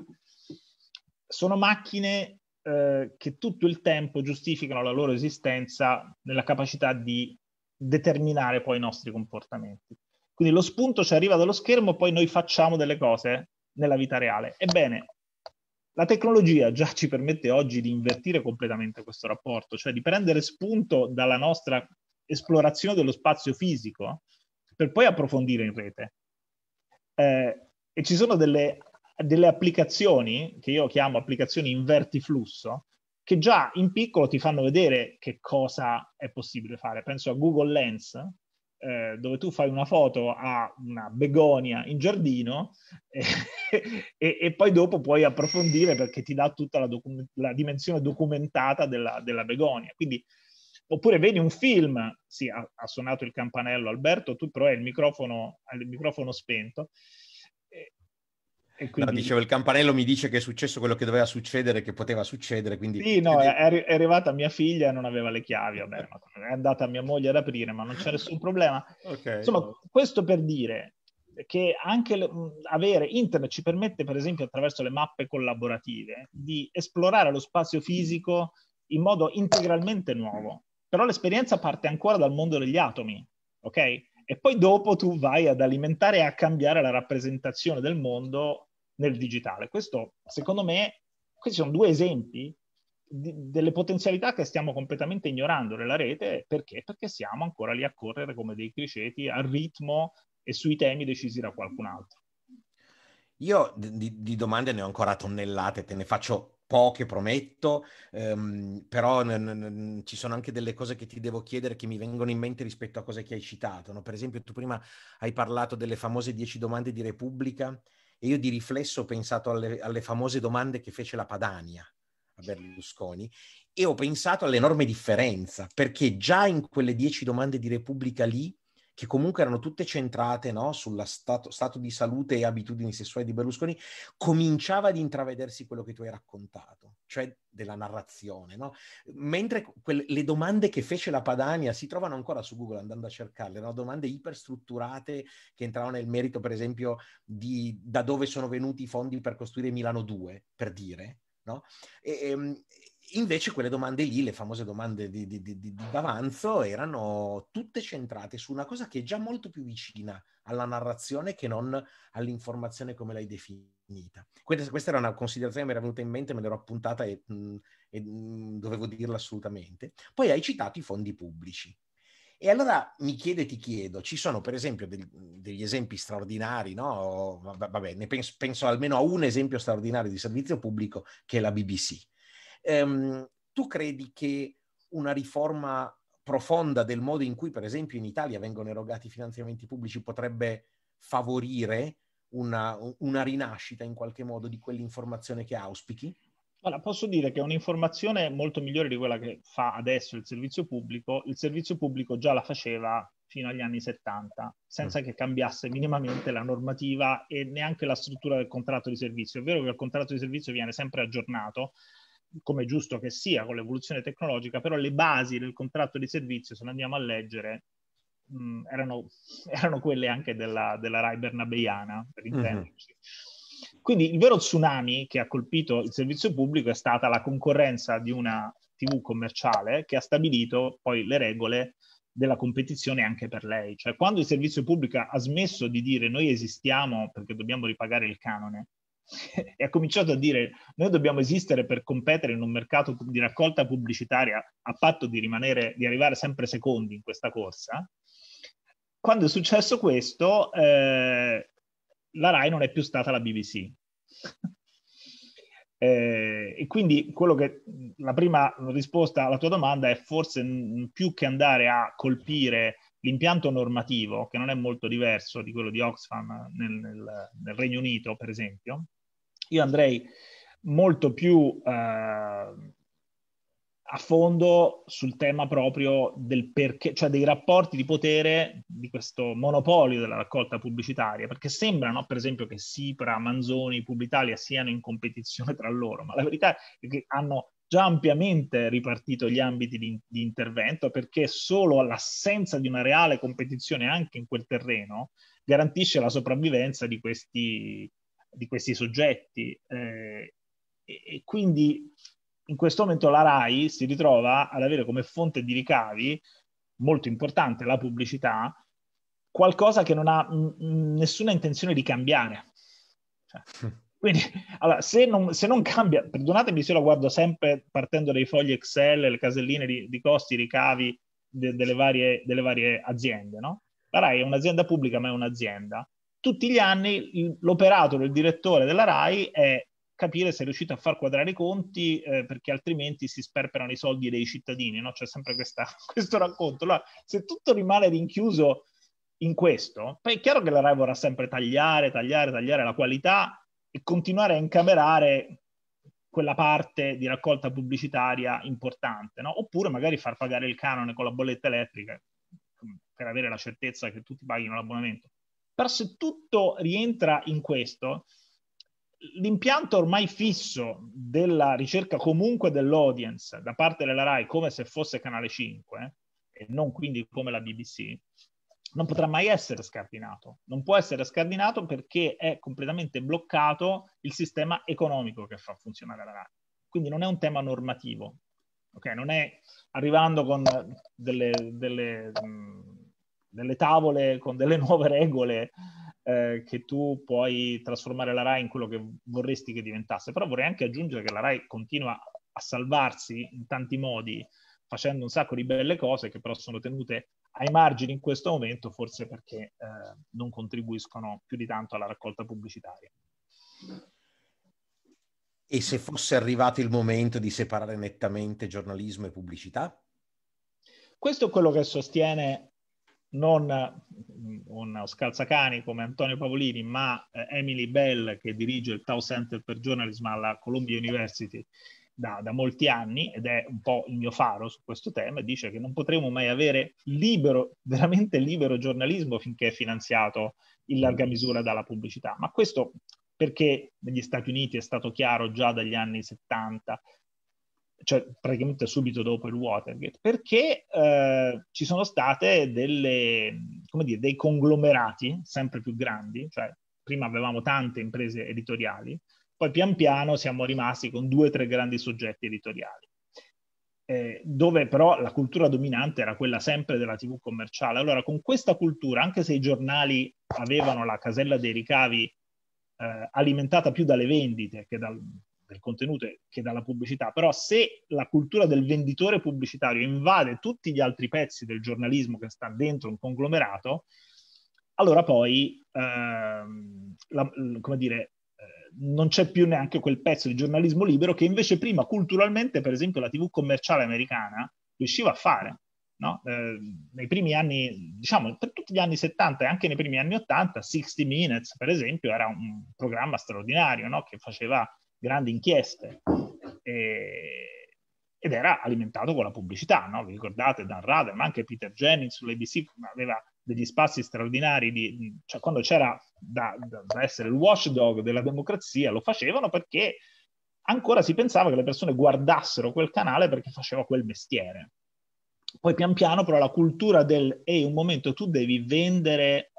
Sono macchine eh, che tutto il tempo giustificano la loro esistenza nella capacità di determinare poi i nostri comportamenti. Quindi lo spunto ci arriva dallo schermo, poi noi facciamo delle cose nella vita reale. Ebbene, la tecnologia già ci permette oggi di invertire completamente questo rapporto, cioè di prendere spunto dalla nostra esplorazione dello spazio fisico per poi approfondire in rete. Eh, e ci sono delle, delle applicazioni, che io chiamo applicazioni inverti flusso, che già in piccolo ti fanno vedere che cosa è possibile fare. Penso a Google Lens, eh, dove tu fai una foto a una begonia in giardino e, e, e poi dopo puoi approfondire perché ti dà tutta la, docu- la dimensione documentata della, della begonia. Quindi, oppure vedi un film, sì, ha, ha, suonato il campanello Alberto, tu però hai il microfono, hai il microfono spento, quindi... no, dicevo, il campanello mi dice che è successo quello che doveva succedere, che poteva succedere, quindi... Sì, no, è, è arrivata mia figlia e non aveva le chiavi, vabbè, eh. è andata mia moglie ad aprire, ma non c'è nessun problema. okay. Insomma, questo per dire che anche le, avere internet ci permette, per esempio, attraverso le mappe collaborative, di esplorare lo spazio fisico in modo integralmente nuovo. Però l'esperienza parte ancora dal mondo degli atomi, ok? E poi dopo tu vai ad alimentare e a cambiare la rappresentazione del mondo nel digitale. Questo, secondo me, questi sono due esempi di, delle potenzialità che stiamo completamente ignorando nella rete perché? Perché siamo ancora lì a correre come dei criceti al ritmo e sui temi decisi da qualcun altro. Io di, di domande ne ho ancora tonnellate, te ne faccio poche, prometto, um, però n- n- ci sono anche delle cose che ti devo chiedere che mi vengono in mente rispetto a cose che hai citato. No? Per esempio, tu prima hai parlato delle famose 10 domande di Repubblica e io di riflesso ho pensato alle, alle famose domande che fece la Padania a Berlusconi e ho pensato all'enorme differenza, perché già in quelle dieci domande di Repubblica lì che comunque erano tutte centrate no, sulla stato, stato, di salute e abitudini sessuali di Berlusconi, cominciava ad intravedersi quello che tu hai raccontato, cioè della narrazione. No? Mentre que- le domande che fece la Padania si trovano ancora su Google andando a cercarle, erano domande iperstrutturate che entravano nel merito, per esempio, di da dove sono venuti i fondi per costruire Milano 2, per dire. No? E, e, ehm, invece quelle domande lì, le famose domande di, di, di, di d'avanzo, erano tutte centrate su una cosa che è già molto più vicina alla narrazione che non all'informazione come l'hai definita. Questa, questa era una considerazione che mi era venuta in mente, me l'ero appuntata e, mh, mm, e mh, mm, dovevo dirla assolutamente. Poi hai citato i fondi pubblici. E allora mi chiede, ti chiedo, ci sono per esempio del, degli esempi straordinari, no? Vabbè, ne penso, penso almeno a un esempio straordinario di servizio pubblico che è la BBC Ehm, tu credi che una riforma profonda del modo in cui, per esempio, in Italia vengono erogati i finanziamenti pubblici potrebbe favorire una, una rinascita in qualche modo di quell'informazione che auspichi? Allora, posso dire che è un'informazione molto migliore di quella che fa adesso il servizio pubblico. Il servizio pubblico già la faceva fino agli anni 70, senza mm. che cambiasse minimamente la normativa e neanche la struttura del contratto di servizio. È vero che il contratto di servizio viene sempre aggiornato, come giusto che sia con l'evoluzione tecnologica, però le basi del contratto di servizio, se andiamo a leggere, mh, mm, erano, erano, quelle anche della, della RAI bernabeiana, per intenderci. Mm-hmm. Quindi il vero tsunami che ha colpito il servizio pubblico è stata la concorrenza di una TV commerciale che ha stabilito poi le regole della competizione anche per lei. Cioè quando il servizio pubblico ha smesso di dire noi esistiamo perché dobbiamo ripagare il canone, e ha cominciato a dire noi dobbiamo esistere per competere in un mercato di raccolta pubblicitaria a patto di, rimanere, di arrivare sempre secondi in questa corsa, quando è successo questo eh, la RAI non è più stata la BBC. Eh, e quindi che, la prima risposta alla tua domanda è forse più che andare a colpire l'impianto normativo, che non è molto diverso di quello di Oxfam nel, nel, nel Regno Unito, per esempio, io andrei molto più eh, a fondo sul tema proprio del perché, cioè dei rapporti di potere di questo monopolio della raccolta pubblicitaria, perché sembrano, per esempio, che Sipra, Manzoni, Publitalia siano in competizione tra loro, ma la verità è che hanno già ampiamente ripartito gli ambiti di, di intervento perché solo l'assenza di una reale competizione anche in quel terreno garantisce la sopravvivenza di questi di questi soggetti. Eh, e, e quindi in questo momento la RAI si ritrova ad avere come fonte di ricavi molto importante la pubblicità, qualcosa che non ha mh, nessuna intenzione di cambiare. Cioè, quindi, allora, se non, se non, cambia, perdonatemi se lo guardo sempre partendo dai fogli Excel, le caselline di, di costi, ricavi de, delle, varie, delle, varie, aziende, no? La RAI è un'azienda pubblica, ma è un'azienda tutti gli anni l'operato del direttore della RAI è capire se è riuscito a far quadrare i conti eh, perché altrimenti si sperperano i soldi dei cittadini, no? C'è sempre questa, questo racconto. Allora, se tutto rimane rinchiuso in questo, poi è chiaro che la RAI vorrà sempre tagliare, tagliare, tagliare la qualità e continuare a incamerare quella parte di raccolta pubblicitaria importante, no? Oppure magari far pagare il canone con la bolletta elettrica per avere la certezza che tutti paghino l'abbonamento. Però se tutto rientra in questo, l'impianto ormai fisso della ricerca comunque dell'audience da parte della RAI come se fosse Canale 5 e non quindi come la BBC, non potrà mai essere scardinato. Non può essere scardinato perché è completamente bloccato il sistema economico che fa funzionare la RAI. Quindi non è un tema normativo. Okay? Non è arrivando con delle, delle mh, mm, delle tavole con delle nuove regole eh, che tu puoi trasformare la RAI in quello che vorresti che diventasse. Però vorrei anche aggiungere che la RAI continua a salvarsi in tanti modi, facendo un sacco di belle cose che però sono tenute ai margini in questo momento, forse perché eh, non contribuiscono più di tanto alla raccolta pubblicitaria. E se fosse arrivato il momento di separare nettamente giornalismo e pubblicità? Questo è quello che sostiene non mm, un scalzacani come Antonio Pavolini, ma eh, Emily Bell che dirige il Tau Center per Journalism alla Columbia University da, da, molti anni ed è un po' il mio faro su questo tema e dice che non potremo mai avere libero, veramente libero giornalismo finché è finanziato in larga misura dalla pubblicità. Ma questo perché negli Stati Uniti è stato chiaro già dagli anni 70 cioè praticamente subito dopo il Watergate, perché eh, ci sono state delle, come dire, dei conglomerati sempre più grandi, cioè prima avevamo tante imprese editoriali, poi pian piano siamo rimasti con due o tre grandi soggetti editoriali, eh, dove però la cultura dominante era quella sempre della TV commerciale. Allora con questa cultura, anche se i giornali avevano la casella dei ricavi eh, alimentata più dalle vendite che dal, del contenuto che dalla pubblicità, però se la cultura del venditore pubblicitario invade tutti gli altri pezzi del giornalismo che sta dentro un conglomerato, allora poi, ehm, la, come dire, eh, non c'è più neanche quel pezzo di giornalismo libero che invece prima culturalmente, per esempio, la TV commerciale americana riusciva a fare. No? Eh, nei primi anni, diciamo, per tutti gli anni 70 e anche nei primi anni 80, 60 Minutes, per esempio, era un programma straordinario no? che faceva grandi inchieste e, ed era alimentato con la pubblicità, no? vi ricordate Dan Rader, ma anche Peter Jennings sull'ABC aveva degli spazi straordinari, di, cioè quando c'era da, da essere il watchdog della democrazia lo facevano perché ancora si pensava che le persone guardassero quel canale perché faceva quel mestiere. Poi pian piano però la cultura del «ehi, un momento, tu devi vendere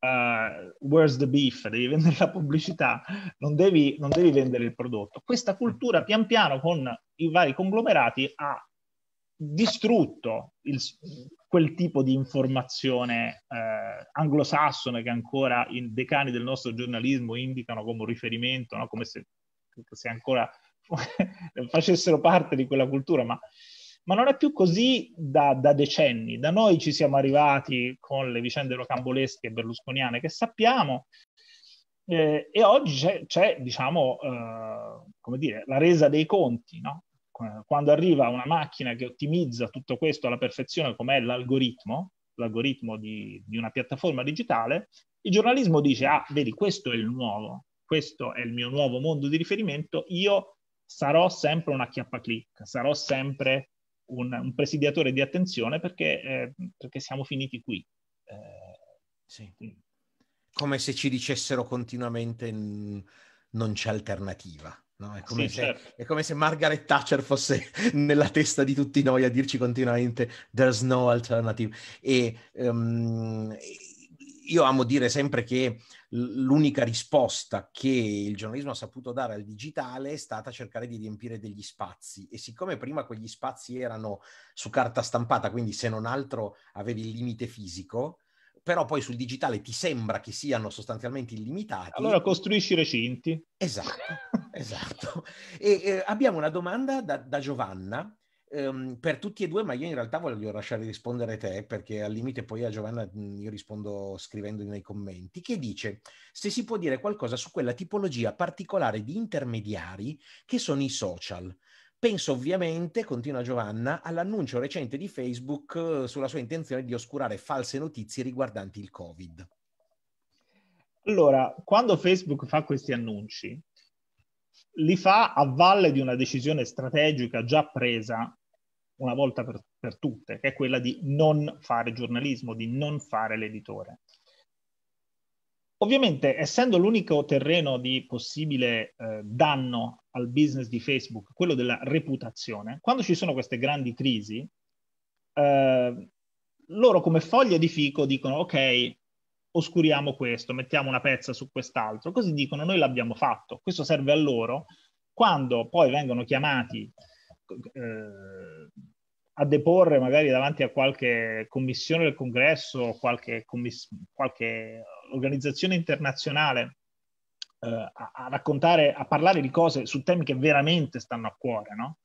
uh, where's the beef, devi vendere la pubblicità, non devi, non devi vendere il prodotto. Questa cultura pian piano con i vari conglomerati ha distrutto il, quel tipo di informazione eh, anglosassone che ancora i decani del nostro giornalismo indicano come un riferimento, no? come se, se ancora facessero parte di quella cultura, ma ma non è più così da, da decenni. Da noi ci siamo arrivati con le vicende rocambolesche e berlusconiane che sappiamo, eh, e oggi c'è, c'è diciamo, eh, come dire, la resa dei conti, no? Quando arriva una macchina che ottimizza tutto questo alla perfezione, come è l'algoritmo, l'algoritmo di, di una piattaforma digitale, il giornalismo dice, ah, vedi, questo è il nuovo, questo è il mio nuovo mondo di riferimento, io sarò sempre una chiappa acchiappaclick, sarò sempre un, un presidiatore di attenzione perché, eh, perché siamo finiti qui. Eh, sì. Come se ci dicessero continuamente non c'è alternativa. No? È, come sì, se, certo. è, come se, Margaret Thatcher fosse nella testa di tutti noi a dirci continuamente there's no alternative. E um, io amo dire sempre che l'unica risposta che il giornalismo ha saputo dare al digitale è stata cercare di riempire degli spazi e siccome prima quegli spazi erano su carta stampata, quindi se non altro avevi il limite fisico, però poi sul digitale ti sembra che siano sostanzialmente illimitati. Allora costruisci recinti. Esatto, esatto. E eh, abbiamo una domanda da, da Giovanna Um, per tutti e due, ma io in realtà voglio lasciare rispondere te, perché al limite poi a Giovanna mhmm, io rispondo scrivendo nei commenti, che dice se si può dire qualcosa su quella tipologia particolare di intermediari che sono i social. Penso ovviamente, continua Giovanna, all'annuncio recente di Facebook sulla sua intenzione di oscurare false notizie riguardanti il Covid. Allora, quando Facebook fa questi annunci, li fa a valle di una decisione strategica già presa una volta per, per tutte, che è quella di non fare giornalismo, di non fare l'editore. Ovviamente, essendo l'unico terreno di possibile eh, danno al business di Facebook, quello della reputazione, quando ci sono queste grandi crisi, eh, loro come foglia di fico dicono ok, oscuriamo questo, mettiamo una pezza su quest'altro, così dicono noi l'abbiamo fatto. Questo serve a loro quando poi vengono chiamati eh, a deporre magari davanti a qualche commissione del congresso o qualche, commiss- qualche, organizzazione internazionale eh, a, a, raccontare, a parlare di cose su temi che veramente stanno a cuore, no?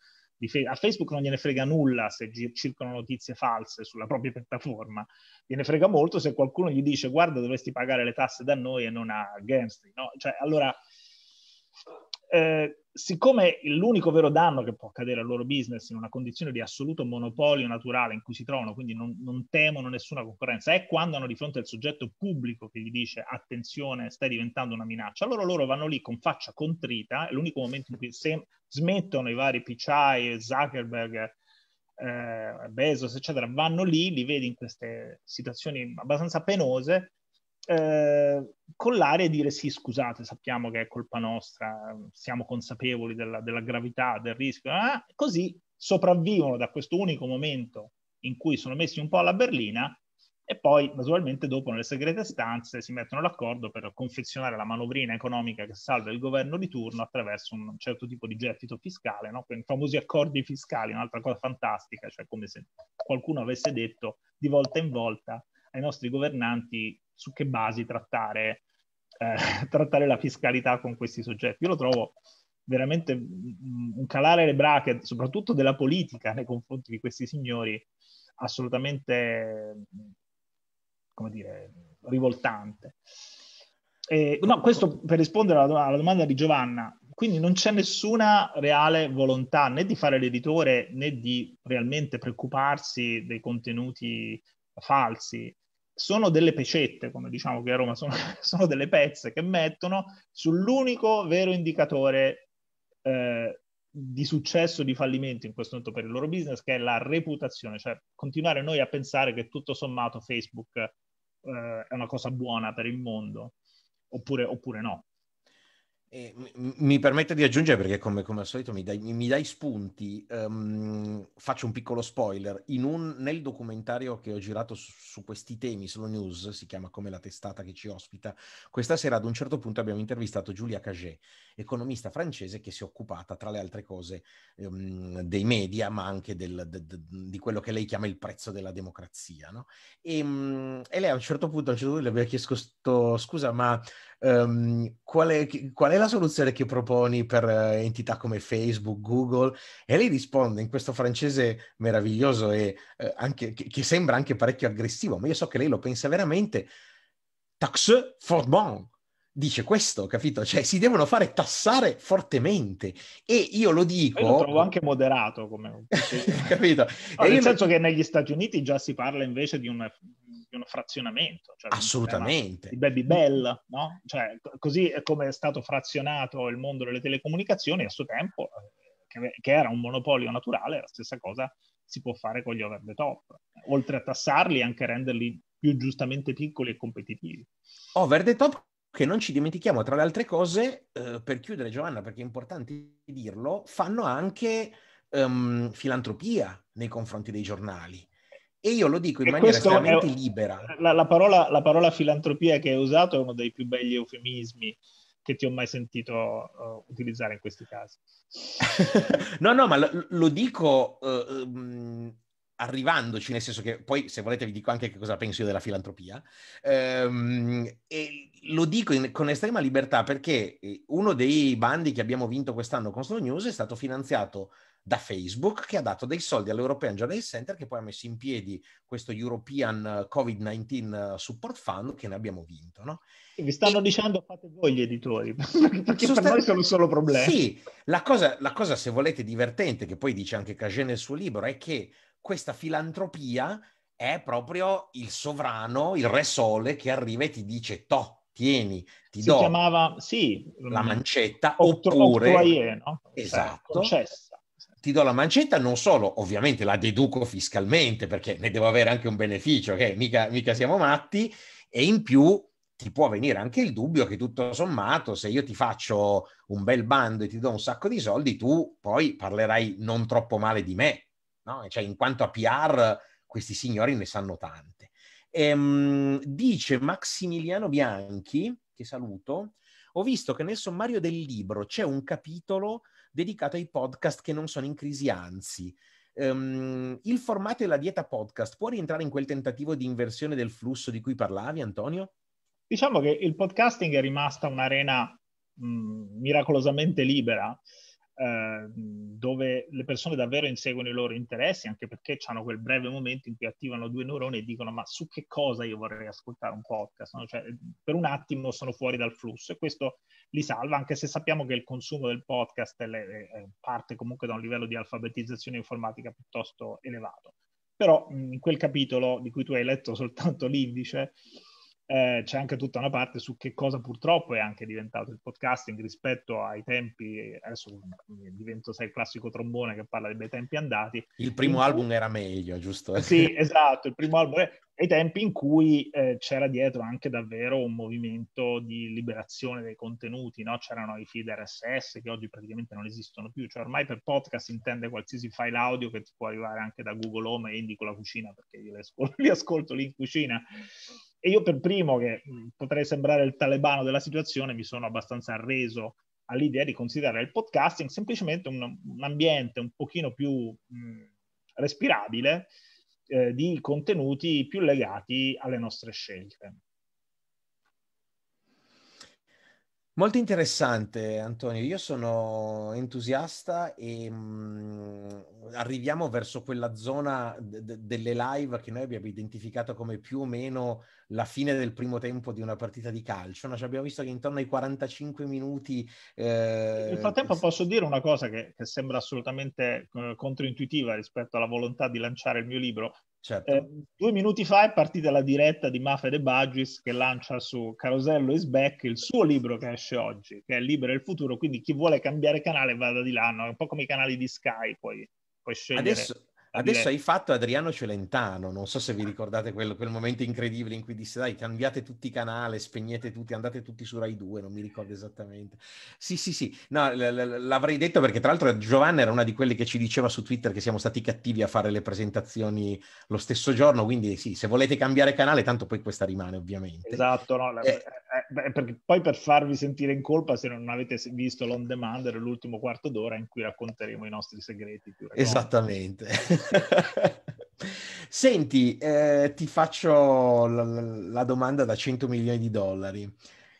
a Facebook non gliene frega nulla se gi- circolano notizie false sulla propria piattaforma, gliene frega molto se qualcuno gli dice guarda dovresti pagare le tasse da noi e non a Gensty, no? Cioè, allora... Eh, siccome l'unico vero danno che può accadere al loro business in una condizione di assoluto monopolio naturale in cui si trovano, quindi non, non, temono nessuna concorrenza, è quando hanno di fronte il soggetto pubblico che gli dice attenzione, stai diventando una minaccia, allora loro vanno lì con faccia contrita, è l'unico momento in cui se smettono i vari PCI, Zuckerberg, eh, Bezos, eccetera, vanno lì, li vedi in queste situazioni abbastanza penose, eh, accollare e dire sì, scusate, sappiamo che è colpa nostra, siamo consapevoli della, della gravità, del rischio, ah, così sopravvivono da questo unico momento in cui sono messi un po' alla berlina e poi naturalmente dopo nelle segrete stanze si mettono d'accordo per confezionare la manovrina economica che salva il governo di turno attraverso un certo tipo di gettito fiscale, no? i famosi accordi fiscali, un'altra cosa fantastica, cioè come se qualcuno avesse detto di volta in volta ai nostri governanti su che basi trattare eh, trattare la fiscalità con questi soggetti. Io lo trovo veramente mm, mm, un calare le brache, soprattutto della politica nei confronti di questi signori, assolutamente, mm, come dire, rivoltante. E, no, questo per rispondere alla, alla, domanda di Giovanna. Quindi non c'è nessuna reale volontà né di fare l'editore né di realmente preoccuparsi dei contenuti falsi sono delle pecette, come diciamo qui a Roma, sono, sono delle pezze che mettono sull'unico vero indicatore eh, di successo di fallimento in questo momento per il loro business, che è la reputazione, cioè continuare noi a pensare che tutto sommato Facebook eh, è una cosa buona per il mondo, oppure, oppure no. E mi permette di aggiungere, perché come, come al solito mi dai, mi dai spunti, um, faccio un piccolo spoiler, un, nel documentario che ho girato su, su, questi temi, Slow News, si chiama come la testata che ci ospita, questa sera ad un certo punto abbiamo intervistato Giulia Caget, economista francese che si è occupata tra le altre cose um, dei media, ma anche del, de, de, di quello che lei chiama il prezzo della democrazia. No? E, um, e, lei a un certo punto, a un certo punto le aveva chiesto, scusa, ma um, qual, è, qual, è, la soluzione che proponi per eh, entità come Facebook, Google? E lei risponde in questo francese meraviglioso e eh, anche, che, che, sembra anche parecchio aggressivo, ma io so che lei lo pensa veramente, taxe for bon. Dice questo, capito? Cioè, si devono fare tassare fortemente. E io lo dico. Io lo trovo anche moderato come. capito? No, nel io... senso che negli Stati Uniti già si parla invece di una di uno frazionamento. Cioè Assolutamente. Il baby bell, no? Cioè, così come è stato frazionato il mondo delle telecomunicazioni a suo tempo, eh, che, era un monopolio naturale, la stessa cosa si può fare con gli over the top, oltre a tassarli anche renderli più giustamente piccoli e competitivi. Over the top che non ci dimentichiamo, tra le altre cose, eh, per chiudere Giovanna, perché è importante dirlo, fanno anche um, filantropia nei confronti dei giornali. E io lo dico in e maniera estremamente è, libera. La, la, parola, la, parola, filantropia che hai usato è uno dei più belli eufemismi che ti ho mai sentito uh, utilizzare in questi casi. no, no, ma lo, lo dico uh, um, arrivandoci, nel senso che poi se volete vi dico anche che cosa penso io della filantropia. Um, e lo dico in, con estrema libertà perché eh, uno dei bandi che abbiamo vinto quest'anno con Slow News è stato finanziato da Facebook che ha dato dei soldi all'European Journey Center che poi ha messo in piedi questo European eh, Covid-19 eh, Support Fund che ne abbiamo vinto. No? E vi stanno e... dicendo fate voi gli editori, perché Sostan- per noi sono solo problemi. Sì, la cosa, la cosa se volete divertente, che poi dice anche Cagé nel suo libro, è che questa filantropia è proprio il sovrano, il re sole che arriva e ti dice to, tieni, ti si do chiamava, sì, la mancetta oppure octroie, no? Cioè, esatto, ti do la mancetta, non solo ovviamente la deduco fiscalmente perché ne devo avere anche un beneficio, ok? Mica, mica siamo matti, e in più ti può venire anche il dubbio che tutto sommato se io ti faccio un bel bando e ti do un sacco di soldi, tu poi parlerai non troppo male di me, no? Cioè in quanto a PR questi signori ne sanno tante. Ehm, dice Maximiliano Bianchi, che saluto, ho visto che nel sommario del libro c'è un capitolo dedicato ai podcast che non sono in crisi, anzi. Um, il formato e la dieta podcast può rientrare in quel tentativo di inversione del flusso di cui parlavi, Antonio? Diciamo che il podcasting è rimasta un'arena mh, mm, miracolosamente libera Ehm, dove le persone davvero inseguono i loro interessi, anche perché hanno quel breve momento in cui attivano due neuroni e dicono ma su che cosa io vorrei ascoltare un podcast? No? Cioè, per un attimo sono fuori dal flusso e questo li salva, anche se sappiamo che il consumo del podcast è, è parte comunque da un livello di alfabetizzazione informatica piuttosto elevato. Però in quel capitolo di cui tu hai letto soltanto l'indice, eh, c'è anche tutta una parte su che cosa purtroppo è anche diventato il podcasting rispetto ai tempi, adesso eh, divento sei il classico trombone che parla dei tempi andati. Il primo album era meglio, giusto? Sì, esatto, il primo album era ai tempi in cui eh, c'era dietro anche davvero un movimento di liberazione dei contenuti, no? c'erano i feed RSS che oggi praticamente non esistono più, cioè ormai per podcast intende qualsiasi file audio che ti può arrivare anche da Google Home e indico la cucina perché io li ascolto, li ascolto lì in cucina e io per primo, che potrei sembrare il talebano della situazione, mi sono abbastanza arreso all'idea di considerare il podcasting semplicemente un, un ambiente un pochino più mh, respirabile eh, di contenuti più legati alle nostre scelte. Molto interessante, Antonio. Io sono entusiasta e mh, mm, arriviamo verso quella zona delle live che noi abbiamo identificato come più o meno la fine del primo tempo di una partita di calcio. No? Cioè abbiamo visto che intorno ai 45 minuti. Eh... Nel frattempo, posso dire una cosa che, che sembra assolutamente eh, controintuitiva rispetto alla volontà di lanciare il mio libro. Certo. Eh, due minuti fa è partita la diretta di Mafia De Baggis che lancia su Carosello is Back il suo libro che esce oggi, che è Libero il futuro, quindi chi vuole cambiare canale vada di là, no? un po' come i canali di Sky, poi, puoi scegliere. Adesso Adesso hai fatto Adriano Celentano, non so se vi ricordate quello, quel momento incredibile in cui disse dai cambiate tutti i canali, spegnete tutti, andate tutti su Rai 2, non mi ricordo esattamente. Sì, sì, sì, no, l- l- l'avrei detto perché tra l'altro Giovanna era una di quelle che ci diceva su Twitter che siamo stati cattivi a fare le presentazioni lo stesso giorno, quindi sì, se volete cambiare canale, tanto poi questa rimane ovviamente. Esatto, no, la... eh, eh eh, beh, perché poi per farvi sentire in colpa se non avete visto l'on demand era l'ultimo quarto d'ora in cui racconteremo i nostri segreti. Esattamente. Senti, eh, ti faccio la, la, domanda da 100 milioni di dollari,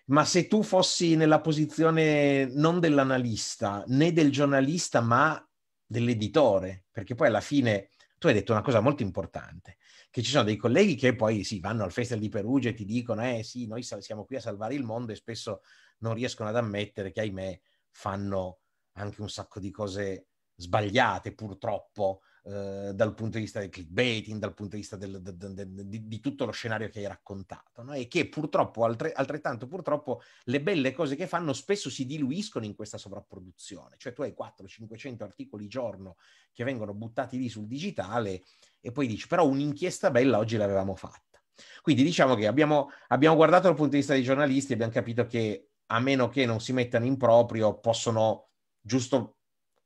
ma se tu fossi nella posizione non dell'analista né del giornalista, ma dell'editore, perché poi alla fine tu hai detto una cosa molto importante, che ci sono dei colleghi che poi sì, vanno al Festival di Perugia e ti dicono, eh sì, noi siamo qui a salvare il mondo e spesso non riescono ad ammettere che, ahimè, fanno anche un sacco di cose sbagliate purtroppo eh, dal punto di vista del clickbaiting, dal punto di vista del, de, de, de, di, tutto lo scenario che hai raccontato, no? e che purtroppo, altre, altrettanto purtroppo, le belle cose che fanno spesso si diluiscono in questa sovrapproduzione, cioè tu hai 400-500 articoli giorno che vengono buttati lì sul digitale e poi dici però un'inchiesta bella oggi l'avevamo fatta. Quindi diciamo che abbiamo, abbiamo guardato dal punto di vista dei giornalisti e abbiamo capito che a meno che non si mettano in proprio possono giusto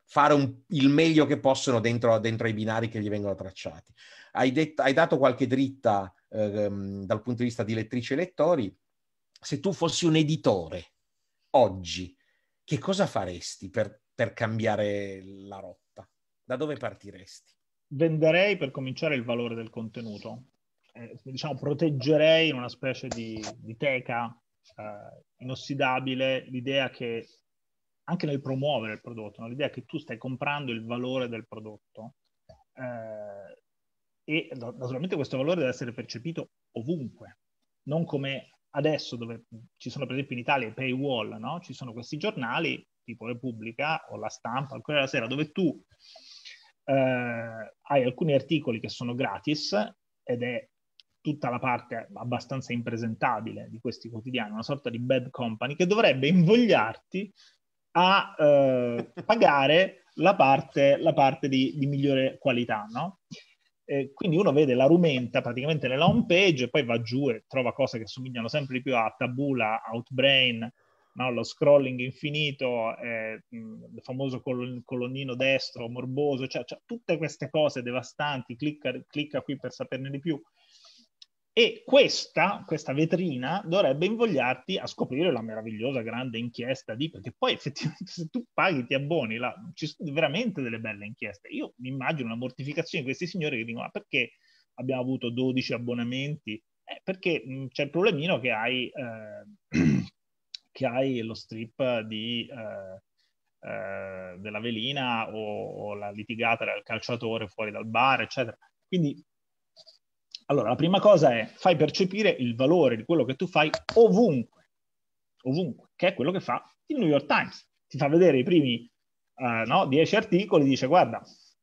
fare un, il meglio che possono dentro, dentro i binari che gli vengono tracciati. Hai, detto, hai dato qualche dritta ehm, dal punto di vista di lettrici e lettori. Se tu fossi un editore oggi, che cosa faresti per, per cambiare la rotta? Da dove partiresti? venderei per cominciare il valore del contenuto. Eh, diciamo, proteggerei in una specie di, di teca eh, inossidabile l'idea che, anche nel promuovere il prodotto, no? l'idea che tu stai comprando il valore del prodotto eh, e naturalmente questo valore deve essere percepito ovunque, non come adesso dove ci sono per esempio in Italia i paywall, no? ci sono questi giornali tipo Repubblica o La Stampa, ancora la sera, dove tu eh, hai alcuni articoli che sono gratis ed è tutta la parte abbastanza impresentabile di questi quotidiani, una sorta di bad company che dovrebbe invogliarti a eh, pagare la parte, la parte di, di, migliore qualità, no? E quindi uno vede la rumenta praticamente nella home page e poi va giù e trova cose che somigliano sempre di più a Tabula, Outbrain, no? lo scrolling infinito, eh, il famoso colonnino destro morboso, cioè, cioè, tutte queste cose devastanti, clicca, clicca qui per saperne di più. E questa, questa, vetrina dovrebbe invogliarti a scoprire la meravigliosa grande inchiesta di, perché poi effettivamente se tu paghi ti abboni, là, ci sono veramente delle belle inchieste. Io mi immagino la mortificazione di questi signori che dicono, ma perché abbiamo avuto 12 abbonamenti? Eh, perché mh, c'è il problemino che hai eh, che hai lo strip di, eh, eh, della velina o, o, la litigata del calciatore fuori dal bar, eccetera. Quindi, allora, la prima cosa è fai percepire il valore di quello che tu fai ovunque, ovunque, che è quello che fa il New York Times. Ti fa vedere i primi eh, no, dieci articoli, dice guarda,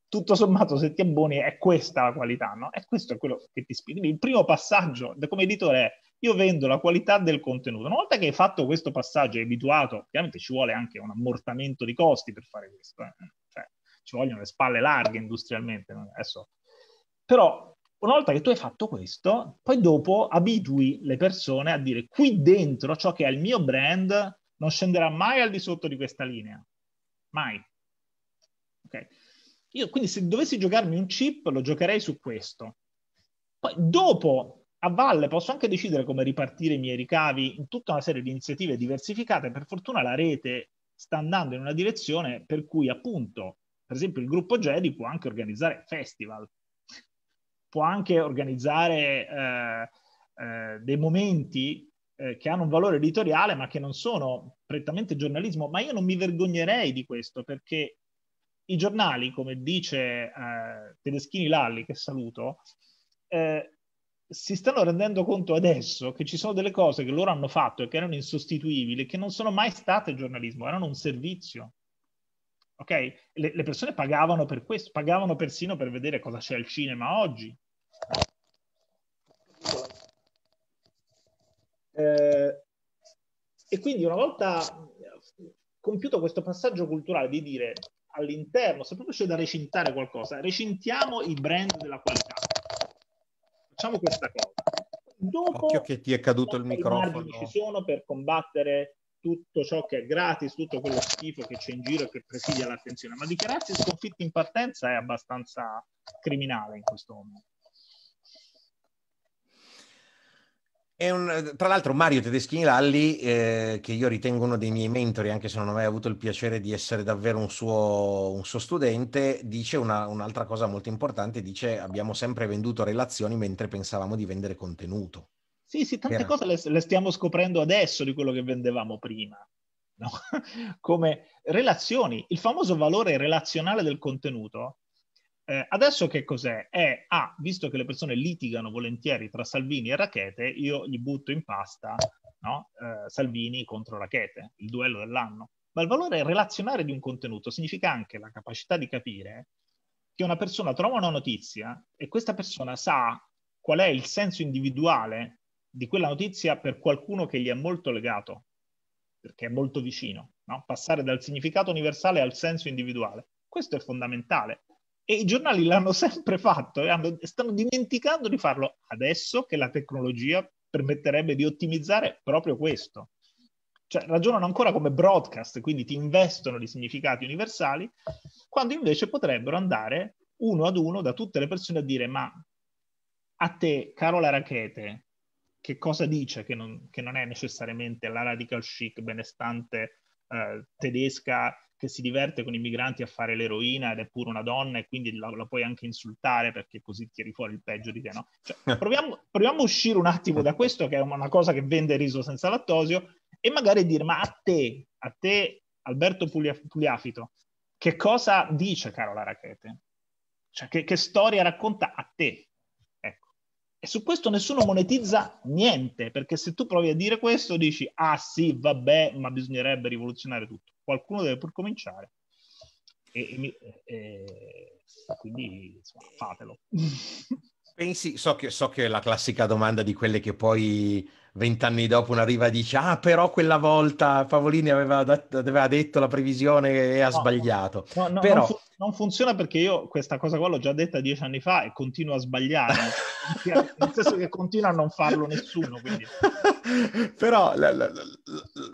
tutto sommato se ti abboni è questa la qualità, no? E questo è quello che ti spiega. il primo passaggio come editore è io vendo la qualità del contenuto. Una volta che hai fatto questo passaggio, hai abituato, ovviamente ci vuole anche un ammortamento di costi per fare questo, eh? cioè, ci vogliono le spalle larghe industrialmente, adesso. Però una volta che tu hai fatto questo, poi dopo abitui le persone a dire qui dentro ciò che è il mio brand non scenderà mai al di sotto di questa linea. Mai. Ok. Io quindi se dovessi giocarmi un chip lo giocherei su questo. Poi dopo a valle posso anche decidere come ripartire i miei ricavi in tutta una serie di iniziative diversificate. Per fortuna la rete sta andando in una direzione per cui appunto, per esempio, il gruppo Jedi può anche organizzare festival, può anche organizzare eh, eh, dei momenti eh, che hanno un valore editoriale ma che non sono prettamente giornalismo, ma io non mi vergognerei di questo perché i giornali, come dice eh, Tedeschini Lalli, che saluto, eh, si stanno rendendo conto adesso che ci sono delle cose che loro hanno fatto e che erano insostituibili, che non sono mai state giornalismo, erano un servizio. Ok? Le, le persone pagavano per questo, pagavano persino per vedere cosa c'è al cinema oggi. Eh, e quindi una volta compiuto questo passaggio culturale di dire all'interno, se proprio c'è da recintare qualcosa, recintiamo i brand della qualità Facciamo questa cosa. Dopo Occhio che ti è caduto il microfono. Ci sono per combattere tutto ciò che è gratis, tutto quello schifo che c'è in giro e che presidia l'attenzione, ma dichiararsi sconfitti in partenza è abbastanza criminale in questo momento. Un, tra l'altro Mario Tedeschini Lalli, eh, che io ritengo uno dei miei mentori, anche se non ho mai avuto il piacere di essere davvero un suo, un suo studente, dice una, un'altra cosa molto importante, dice abbiamo sempre venduto relazioni mentre pensavamo di vendere contenuto. Sì, sì, tante Era. cose le, le stiamo scoprendo adesso di quello che vendevamo prima. No? come relazioni, il famoso valore relazionale del contenuto eh, adesso che cos'è? È, ah, visto che le persone litigano volentieri tra Salvini e Rachete, io gli butto in pasta no? eh, Salvini contro Rachete, il duello dell'anno. Ma il valore relazionale di un contenuto significa anche la capacità di capire che una persona trova una notizia e questa persona sa qual è il senso individuale di quella notizia per qualcuno che gli è molto legato, perché è molto vicino, no? passare dal significato universale al senso individuale. Questo è fondamentale e i giornali l'hanno sempre fatto e eh, hanno, stanno dimenticando di farlo adesso che la tecnologia permetterebbe di ottimizzare proprio questo. Cioè, ragionano ancora come broadcast, quindi ti investono di significati universali, quando invece potrebbero andare uno ad uno da tutte le persone a dire ma a te, Carola Rachete, che cosa dice che non, che non è necessariamente la radical chic benestante eh, tedesca che si diverte con i migranti a fare l'eroina ed è pure una donna e quindi la, la puoi anche insultare perché così tiri fuori il peggio di te, no? Cioè, proviamo, proviamo, a uscire un attimo da questo che è una cosa che vende riso senza lattosio e magari dire ma a te, a te Alberto Puglia, Pugliafito, che cosa dice Carola Rachete? Cioè che, che storia racconta a te? Ecco. E su questo nessuno monetizza niente perché se tu provi a dire questo dici ah sì vabbè ma bisognerebbe rivoluzionare tutto qualcuno deve pur cominciare. E, e, e quindi insomma, fatelo. Pensi, so che, so che è la classica domanda di quelle che poi vent'anni dopo una riva dice ah però quella volta Pavolini aveva, dat- aveva detto la previsione e ha no, sbagliato. No, no, però... non, fu- non, funziona perché io questa cosa qua l'ho già detta dieci anni fa e continuo a sbagliare, nel senso che continua a non farlo nessuno. però la, la,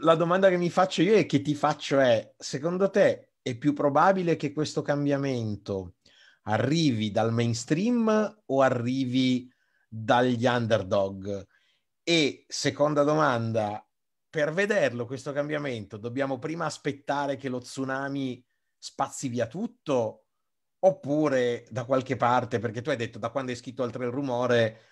la domanda che mi faccio io e che ti faccio è, secondo te è più probabile che questo cambiamento arrivi dal mainstream o arrivi dagli underdog? E seconda domanda, per vederlo questo cambiamento dobbiamo prima aspettare che lo tsunami spazzi via tutto oppure da qualche parte, perché tu hai detto da quando hai scritto oltre il rumore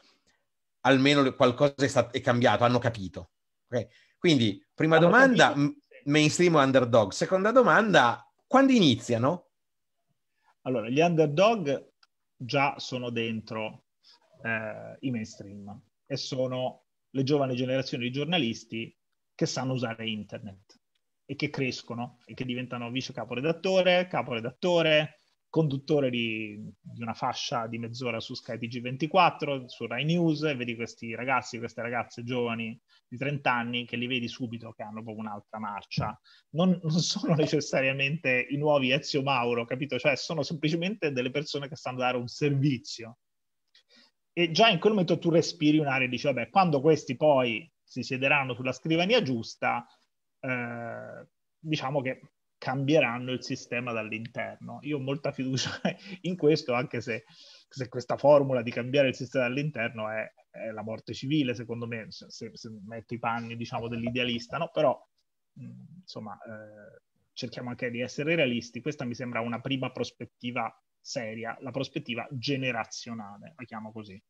almeno qualcosa è, stato, è cambiato, hanno capito. Okay? Quindi prima hanno domanda, capito. mainstream o underdog? Seconda domanda, quando iniziano? Allora, gli underdog già sono dentro eh, i mainstream e sono le giovani generazioni di giornalisti che sanno usare internet e che crescono e che diventano vice caporedattore, caporedattore, conduttore di, di una fascia di mezz'ora su Sky TG24, su Rai News, e vedi questi ragazzi, queste ragazze giovani di 30 anni che li vedi subito che hanno proprio un'altra marcia. Non, non sono necessariamente i nuovi Ezio Mauro, capito? Cioè sono semplicemente delle persone che sanno dare un servizio e già in quel momento tu respiri un'area e dici, vabbè, quando questi poi si siederanno sulla scrivania giusta, eh, diciamo che cambieranno il sistema dall'interno. Io ho molta fiducia in questo, anche se, se questa formula di cambiare il sistema dall'interno è, è la morte civile, secondo me, se, se, metto i panni, diciamo, dell'idealista, no? Però, mm, insomma, eh, cerchiamo anche di essere realisti. Questa mi sembra una prima prospettiva seria, la prospettiva generazionale, la chiamo così.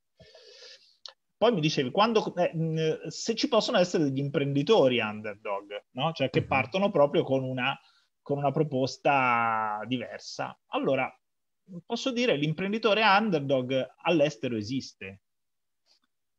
Poi mi dicevi, quando, eh, se ci possono essere degli imprenditori underdog, no? cioè che mhm. partono proprio con una, con una proposta diversa. Allora, posso dire l'imprenditore underdog all'estero esiste.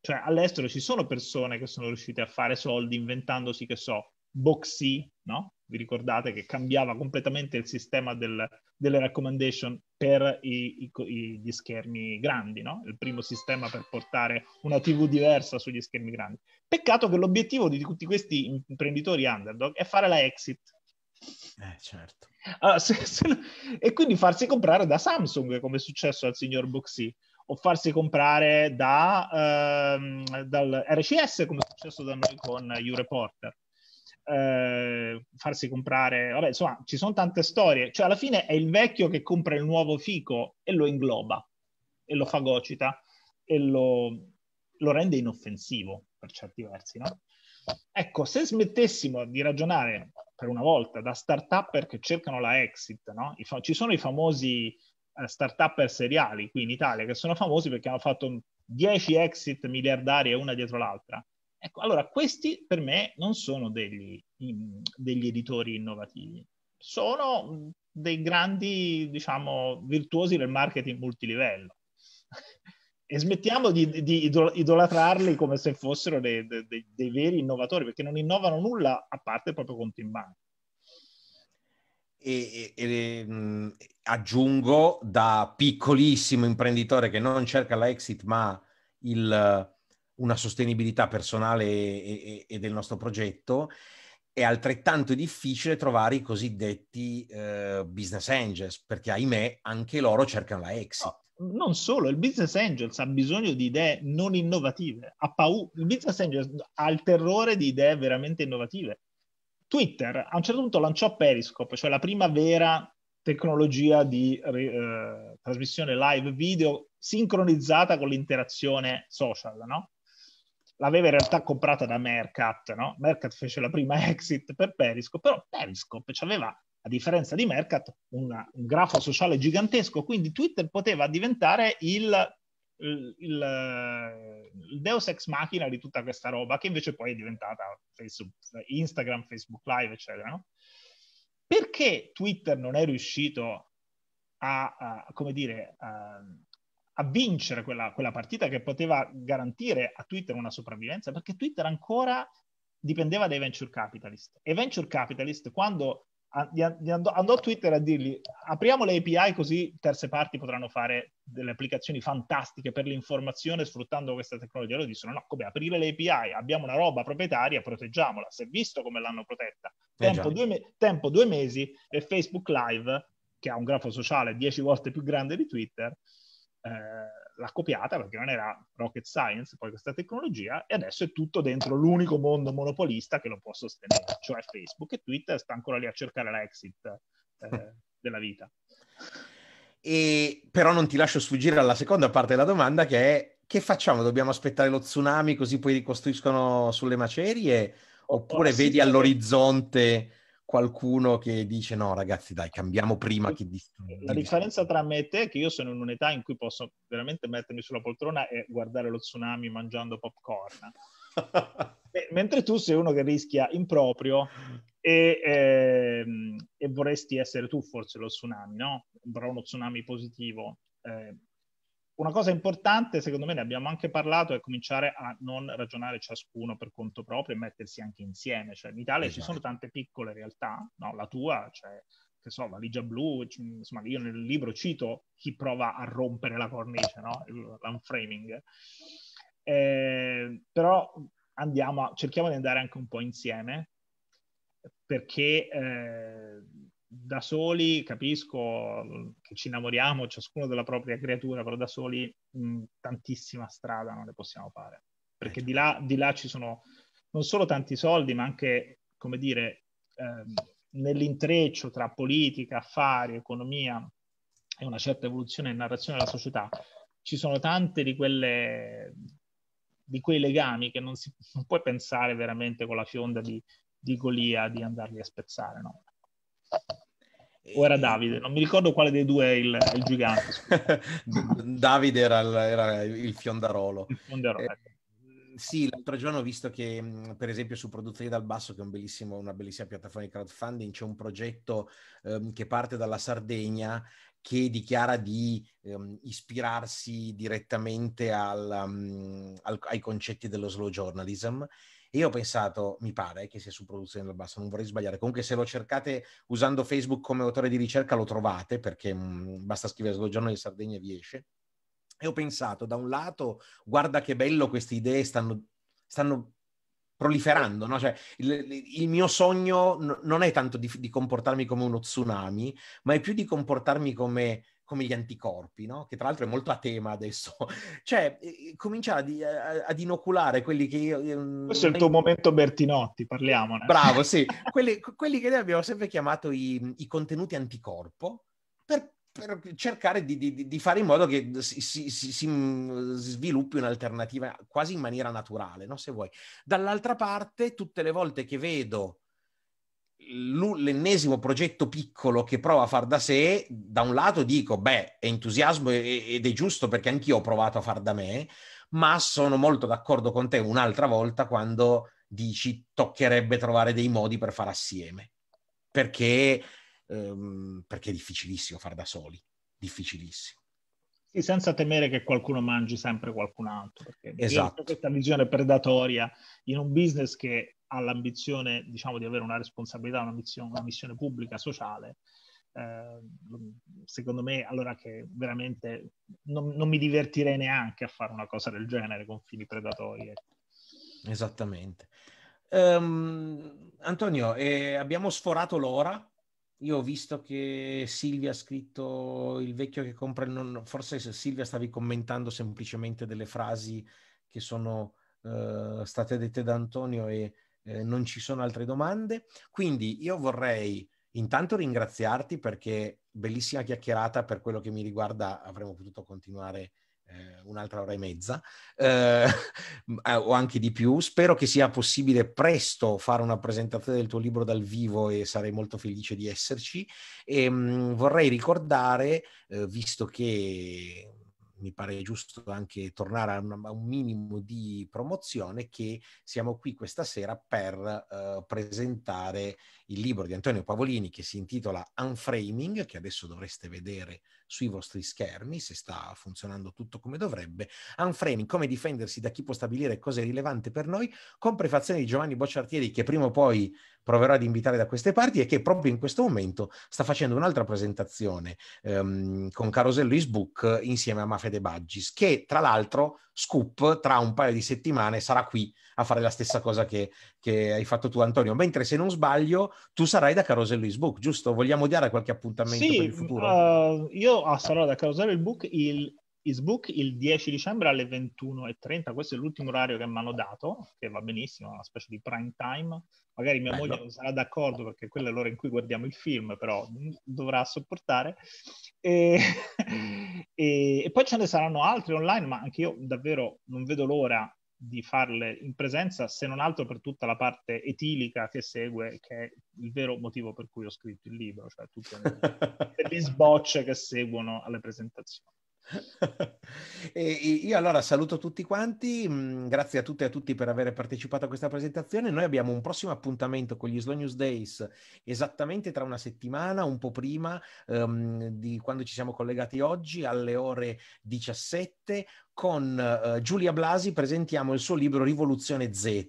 Cioè all'estero ci sono persone che sono riuscite a fare soldi inventandosi, che so, Boxy, no? Vi ricordate che cambiava completamente il sistema del, delle recommendation per i, i, gli schermi grandi, no? il primo sistema per portare una TV diversa sugli schermi grandi. Peccato che l'obiettivo di tutti questi imprenditori underdog è fare la exit. Eh, certo. Allora, ah, se, se, e quindi farsi comprare da Samsung, come è successo al signor Boxy, o farsi comprare da, ehm, dal RCS, come è successo da noi con U-Reporter eh, farsi comprare, vabbè, insomma, ci sono tante storie, cioè alla fine è il vecchio che compra il nuovo fico e lo ingloba, e lo fagocita, e lo, lo rende inoffensivo per certi versi, no? Ecco, se smettessimo di ragionare per una volta da start-upper che cercano la exit, no? fa- ci sono i famosi eh, start-upper seriali qui in Italia che sono famosi perché hanno fatto 10 exit miliardari una dietro l'altra. Ecco, allora questi per me non sono degli, degli editori innovativi, sono mm, dei grandi, diciamo, virtuosi del marketing multilivello. e smettiamo di, di, idolatrarli come se fossero dei, dei, dei, veri innovatori, perché non innovano nulla a parte il proprio conto in banca. E, e, mh, mm, aggiungo da piccolissimo imprenditore che non cerca la exit ma il una sostenibilità personale e, e, e del nostro progetto, è altrettanto difficile trovare i cosiddetti eh, business angels, perché ahimè anche loro cercano la exit. No, non solo, il business angels ha bisogno di idee non innovative, ha paura, il business angels ha il terrore di idee veramente innovative. Twitter a un certo punto lanciò Periscope, cioè la prima vera tecnologia di eh, trasmissione live video sincronizzata con l'interazione social, no? l'aveva in realtà comprata da Mercat, no? Mercat fece la prima exit per Periscope, però Periscope aveva, a differenza di Mercat, una, un grafo sociale gigantesco, quindi Twitter poteva diventare il, il, il, deus ex machina di tutta questa roba, che invece poi è diventata Facebook, Instagram, Facebook Live, eccetera, no? Perché Twitter non è riuscito a, a come dire, a, a vincere quella, quella partita che poteva garantire a Twitter una sopravvivenza, perché Twitter ancora dipendeva dai venture capitalist. E venture capitalist, quando andò Twitter a dirgli apriamo le API così terze parti potranno fare delle applicazioni fantastiche per l'informazione sfruttando questa tecnologia. Loro dissero no, come aprire le API, abbiamo una roba proprietaria, proteggiamola. Si è visto come l'hanno protetta. Eh tempo, eh due, me- tempo due mesi e Facebook Live, che ha un grafo sociale dieci volte più grande di Twitter, eh, l'ha copiata perché non era rocket science poi questa tecnologia e adesso è tutto dentro l'unico mondo monopolista che lo può sostenere, cioè Facebook e Twitter sta ancora lì a cercare l'exit eh, della vita. E però non ti lascio sfuggire alla seconda parte della domanda che è che facciamo? Dobbiamo aspettare lo tsunami così poi ricostruiscono sulle macerie? Oh, Oppure oh, sì, vedi all'orizzonte qualcuno che dice no ragazzi dai cambiamo prima che distrugge. La differenza tra me e te è che io sono in un'età in cui posso veramente mettermi sulla poltrona e guardare lo tsunami mangiando popcorn. mentre tu sei uno che rischia improprio e, eh, e vorresti essere tu forse lo tsunami, no? Però uno tsunami positivo. Eh, una cosa importante, secondo me ne abbiamo anche parlato, è cominciare a non ragionare ciascuno per conto proprio e mettersi anche insieme. Cioè, in Italia esatto. ci sono esatto. tante piccole realtà, no? la tua, cioè, che so, valigia blu, insomma, io nel libro cito chi prova a rompere la cornice, no? l'unframing. Eh, però andiamo a, cerchiamo di andare anche un po' insieme, perché... Eh, da soli capisco mm, che ci innamoriamo ciascuno della propria creatura, però da soli mh, mm, tantissima strada non ne possiamo fare. Perché eh, di, là, di là, ci sono non solo tanti soldi, ma anche, come dire, ehm, nell'intreccio tra politica, affari, economia e una certa evoluzione e narrazione della società, ci sono tante di quelle di quei legami che non, si, non puoi pensare veramente con la fionda di, di Golia di andarli a spezzare, no? O era Davide, non mi ricordo quale dei due è il, il gigante. Davide era il, era il, fiondarolo. Il fiondarolo. Eh, ecco. sì, l'altro giorno ho visto che, mm, per esempio, su Produzioni dal Basso, che è un una bellissima piattaforma di crowdfunding, c'è un progetto ehm, che parte dalla Sardegna che dichiara di ehm, ispirarsi direttamente al, um, al, ai concetti dello slow journalism e io ho pensato, mi pare che sia su Produzione del Basso, non vorrei sbagliare. Comunque se lo cercate usando Facebook come autore di ricerca lo trovate perché mh, mm, basta scrivere Slogiano di Sardegna e vi esce. E ho pensato, da un lato, guarda che bello queste idee stanno, stanno proliferando, no? cioè, il, il, mio sogno n- non è tanto di, di, comportarmi come uno tsunami, ma è più di comportarmi come come gli anticorpi, no? che tra l'altro è molto a tema adesso. Cioè, eh, cominciare ad, ad, inoculare quelli che io... Questo è il tuo momento Bertinotti, parliamone. Bravo, sì. quelli, quelli, che noi abbiamo sempre chiamato i, i contenuti anticorpo, per, per cercare di, di, di, fare in modo che si, si, si, si mm, sviluppi un'alternativa quasi in maniera naturale, no? se vuoi. Dall'altra parte, tutte le volte che vedo l'ennesimo progetto piccolo che prova a far da sé, da un lato dico, beh, è entusiasmo ed è giusto perché anch'io ho provato a far da me, ma sono molto d'accordo con te un'altra volta quando dici toccherebbe trovare dei modi per far assieme, perché, ehm, perché è difficilissimo far da soli, difficilissimo. Sì, senza temere che qualcuno mangi sempre qualcun altro, perché esatto. questa visione predatoria in un business che ha l'ambizione diciamo, di avere una responsabilità, una missione, una missione pubblica, sociale, eh, secondo me allora che veramente non, non, mi divertirei neanche a fare una cosa del genere con fini predatori. Ecco. Esattamente. Um, Antonio, eh, abbiamo sforato l'ora. Io ho visto che Silvia ha scritto il vecchio che compra il nonno. Forse Silvia stavi commentando semplicemente delle frasi che sono uh, state dette da Antonio e eh, non ci sono altre domande. Quindi io vorrei intanto ringraziarti perché bellissima chiacchierata per quello che mi riguarda, avremmo potuto continuare eh, un'altra ora e mezza eh, eh o anche di più. Spero che sia possibile presto fare una presentazione del tuo libro dal vivo e sarei molto felice di esserci. E, ehm, mh, vorrei ricordare, eh, visto che mi pare giusto anche tornare a, una, a un minimo di promozione, che siamo qui questa sera per eh, presentare il libro di Antonio Pavolini che si intitola Unframing, che adesso dovreste vedere sui vostri schermi, se sta funzionando tutto come dovrebbe. Unframing, come difendersi da chi può stabilire cosa è rilevante per noi, con prefazione di Giovanni Bocciartieri, che prima o poi proverò ad invitare da queste parti e che proprio in questo momento sta facendo un'altra presentazione ehm, con Carosello Isbook insieme a Mafia De Baggis, che tra l'altro, scoop, tra un paio di settimane sarà qui a fare la stessa cosa che, che hai fatto tu Antonio, mentre se non sbaglio tu sarai da Carosello Isbook, giusto? Vogliamo dare qualche appuntamento sì, per il futuro? Uh, io ah, sarò da Carosello Isbook il Isbook il 10 dicembre alle 21.30, questo è l'ultimo orario che mi hanno dato, che va benissimo, una specie di prime time. Magari mia Bello. moglie non sarà d'accordo perché quella è l'ora in cui guardiamo il film, però dovrà sopportare. E, mm. e, e poi ce ne saranno altri online, ma anche io davvero non vedo l'ora di farle in presenza, se non altro per tutta la parte etilica che segue, che è il vero motivo per cui ho scritto il libro, cioè tutte le sbocce che seguono alle presentazioni. e io allora saluto tutti quanti, mm, grazie a tutte e a tutti per aver partecipato a questa presentazione. Noi abbiamo un prossimo appuntamento con gli Slow News Days esattamente tra una settimana, un po' prima um, di quando ci siamo collegati oggi, alle ore 17. Con uh, Giulia Blasi presentiamo il suo libro Rivoluzione Z,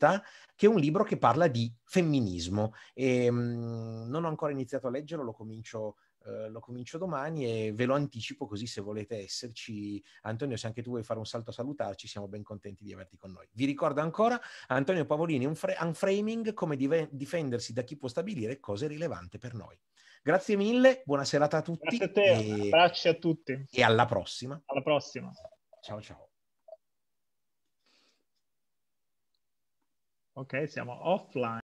che è un libro che parla di femminismo. E, um, non ho ancora iniziato a leggerlo, lo comincio eh, lo comincio domani e ve lo anticipo così se volete esserci. Antonio, se anche tu vuoi fare un salto a salutarci, siamo ben contenti di averti con noi. Vi ricordo ancora Antonio Pavolini, un, fre- framing come dive- difendersi da chi può stabilire cose rilevanti per noi. Grazie mille, buona serata a tutti. Grazie a te, e... abbracci a tutti. E alla prossima. Alla prossima. Ciao ciao. Ok, siamo offline.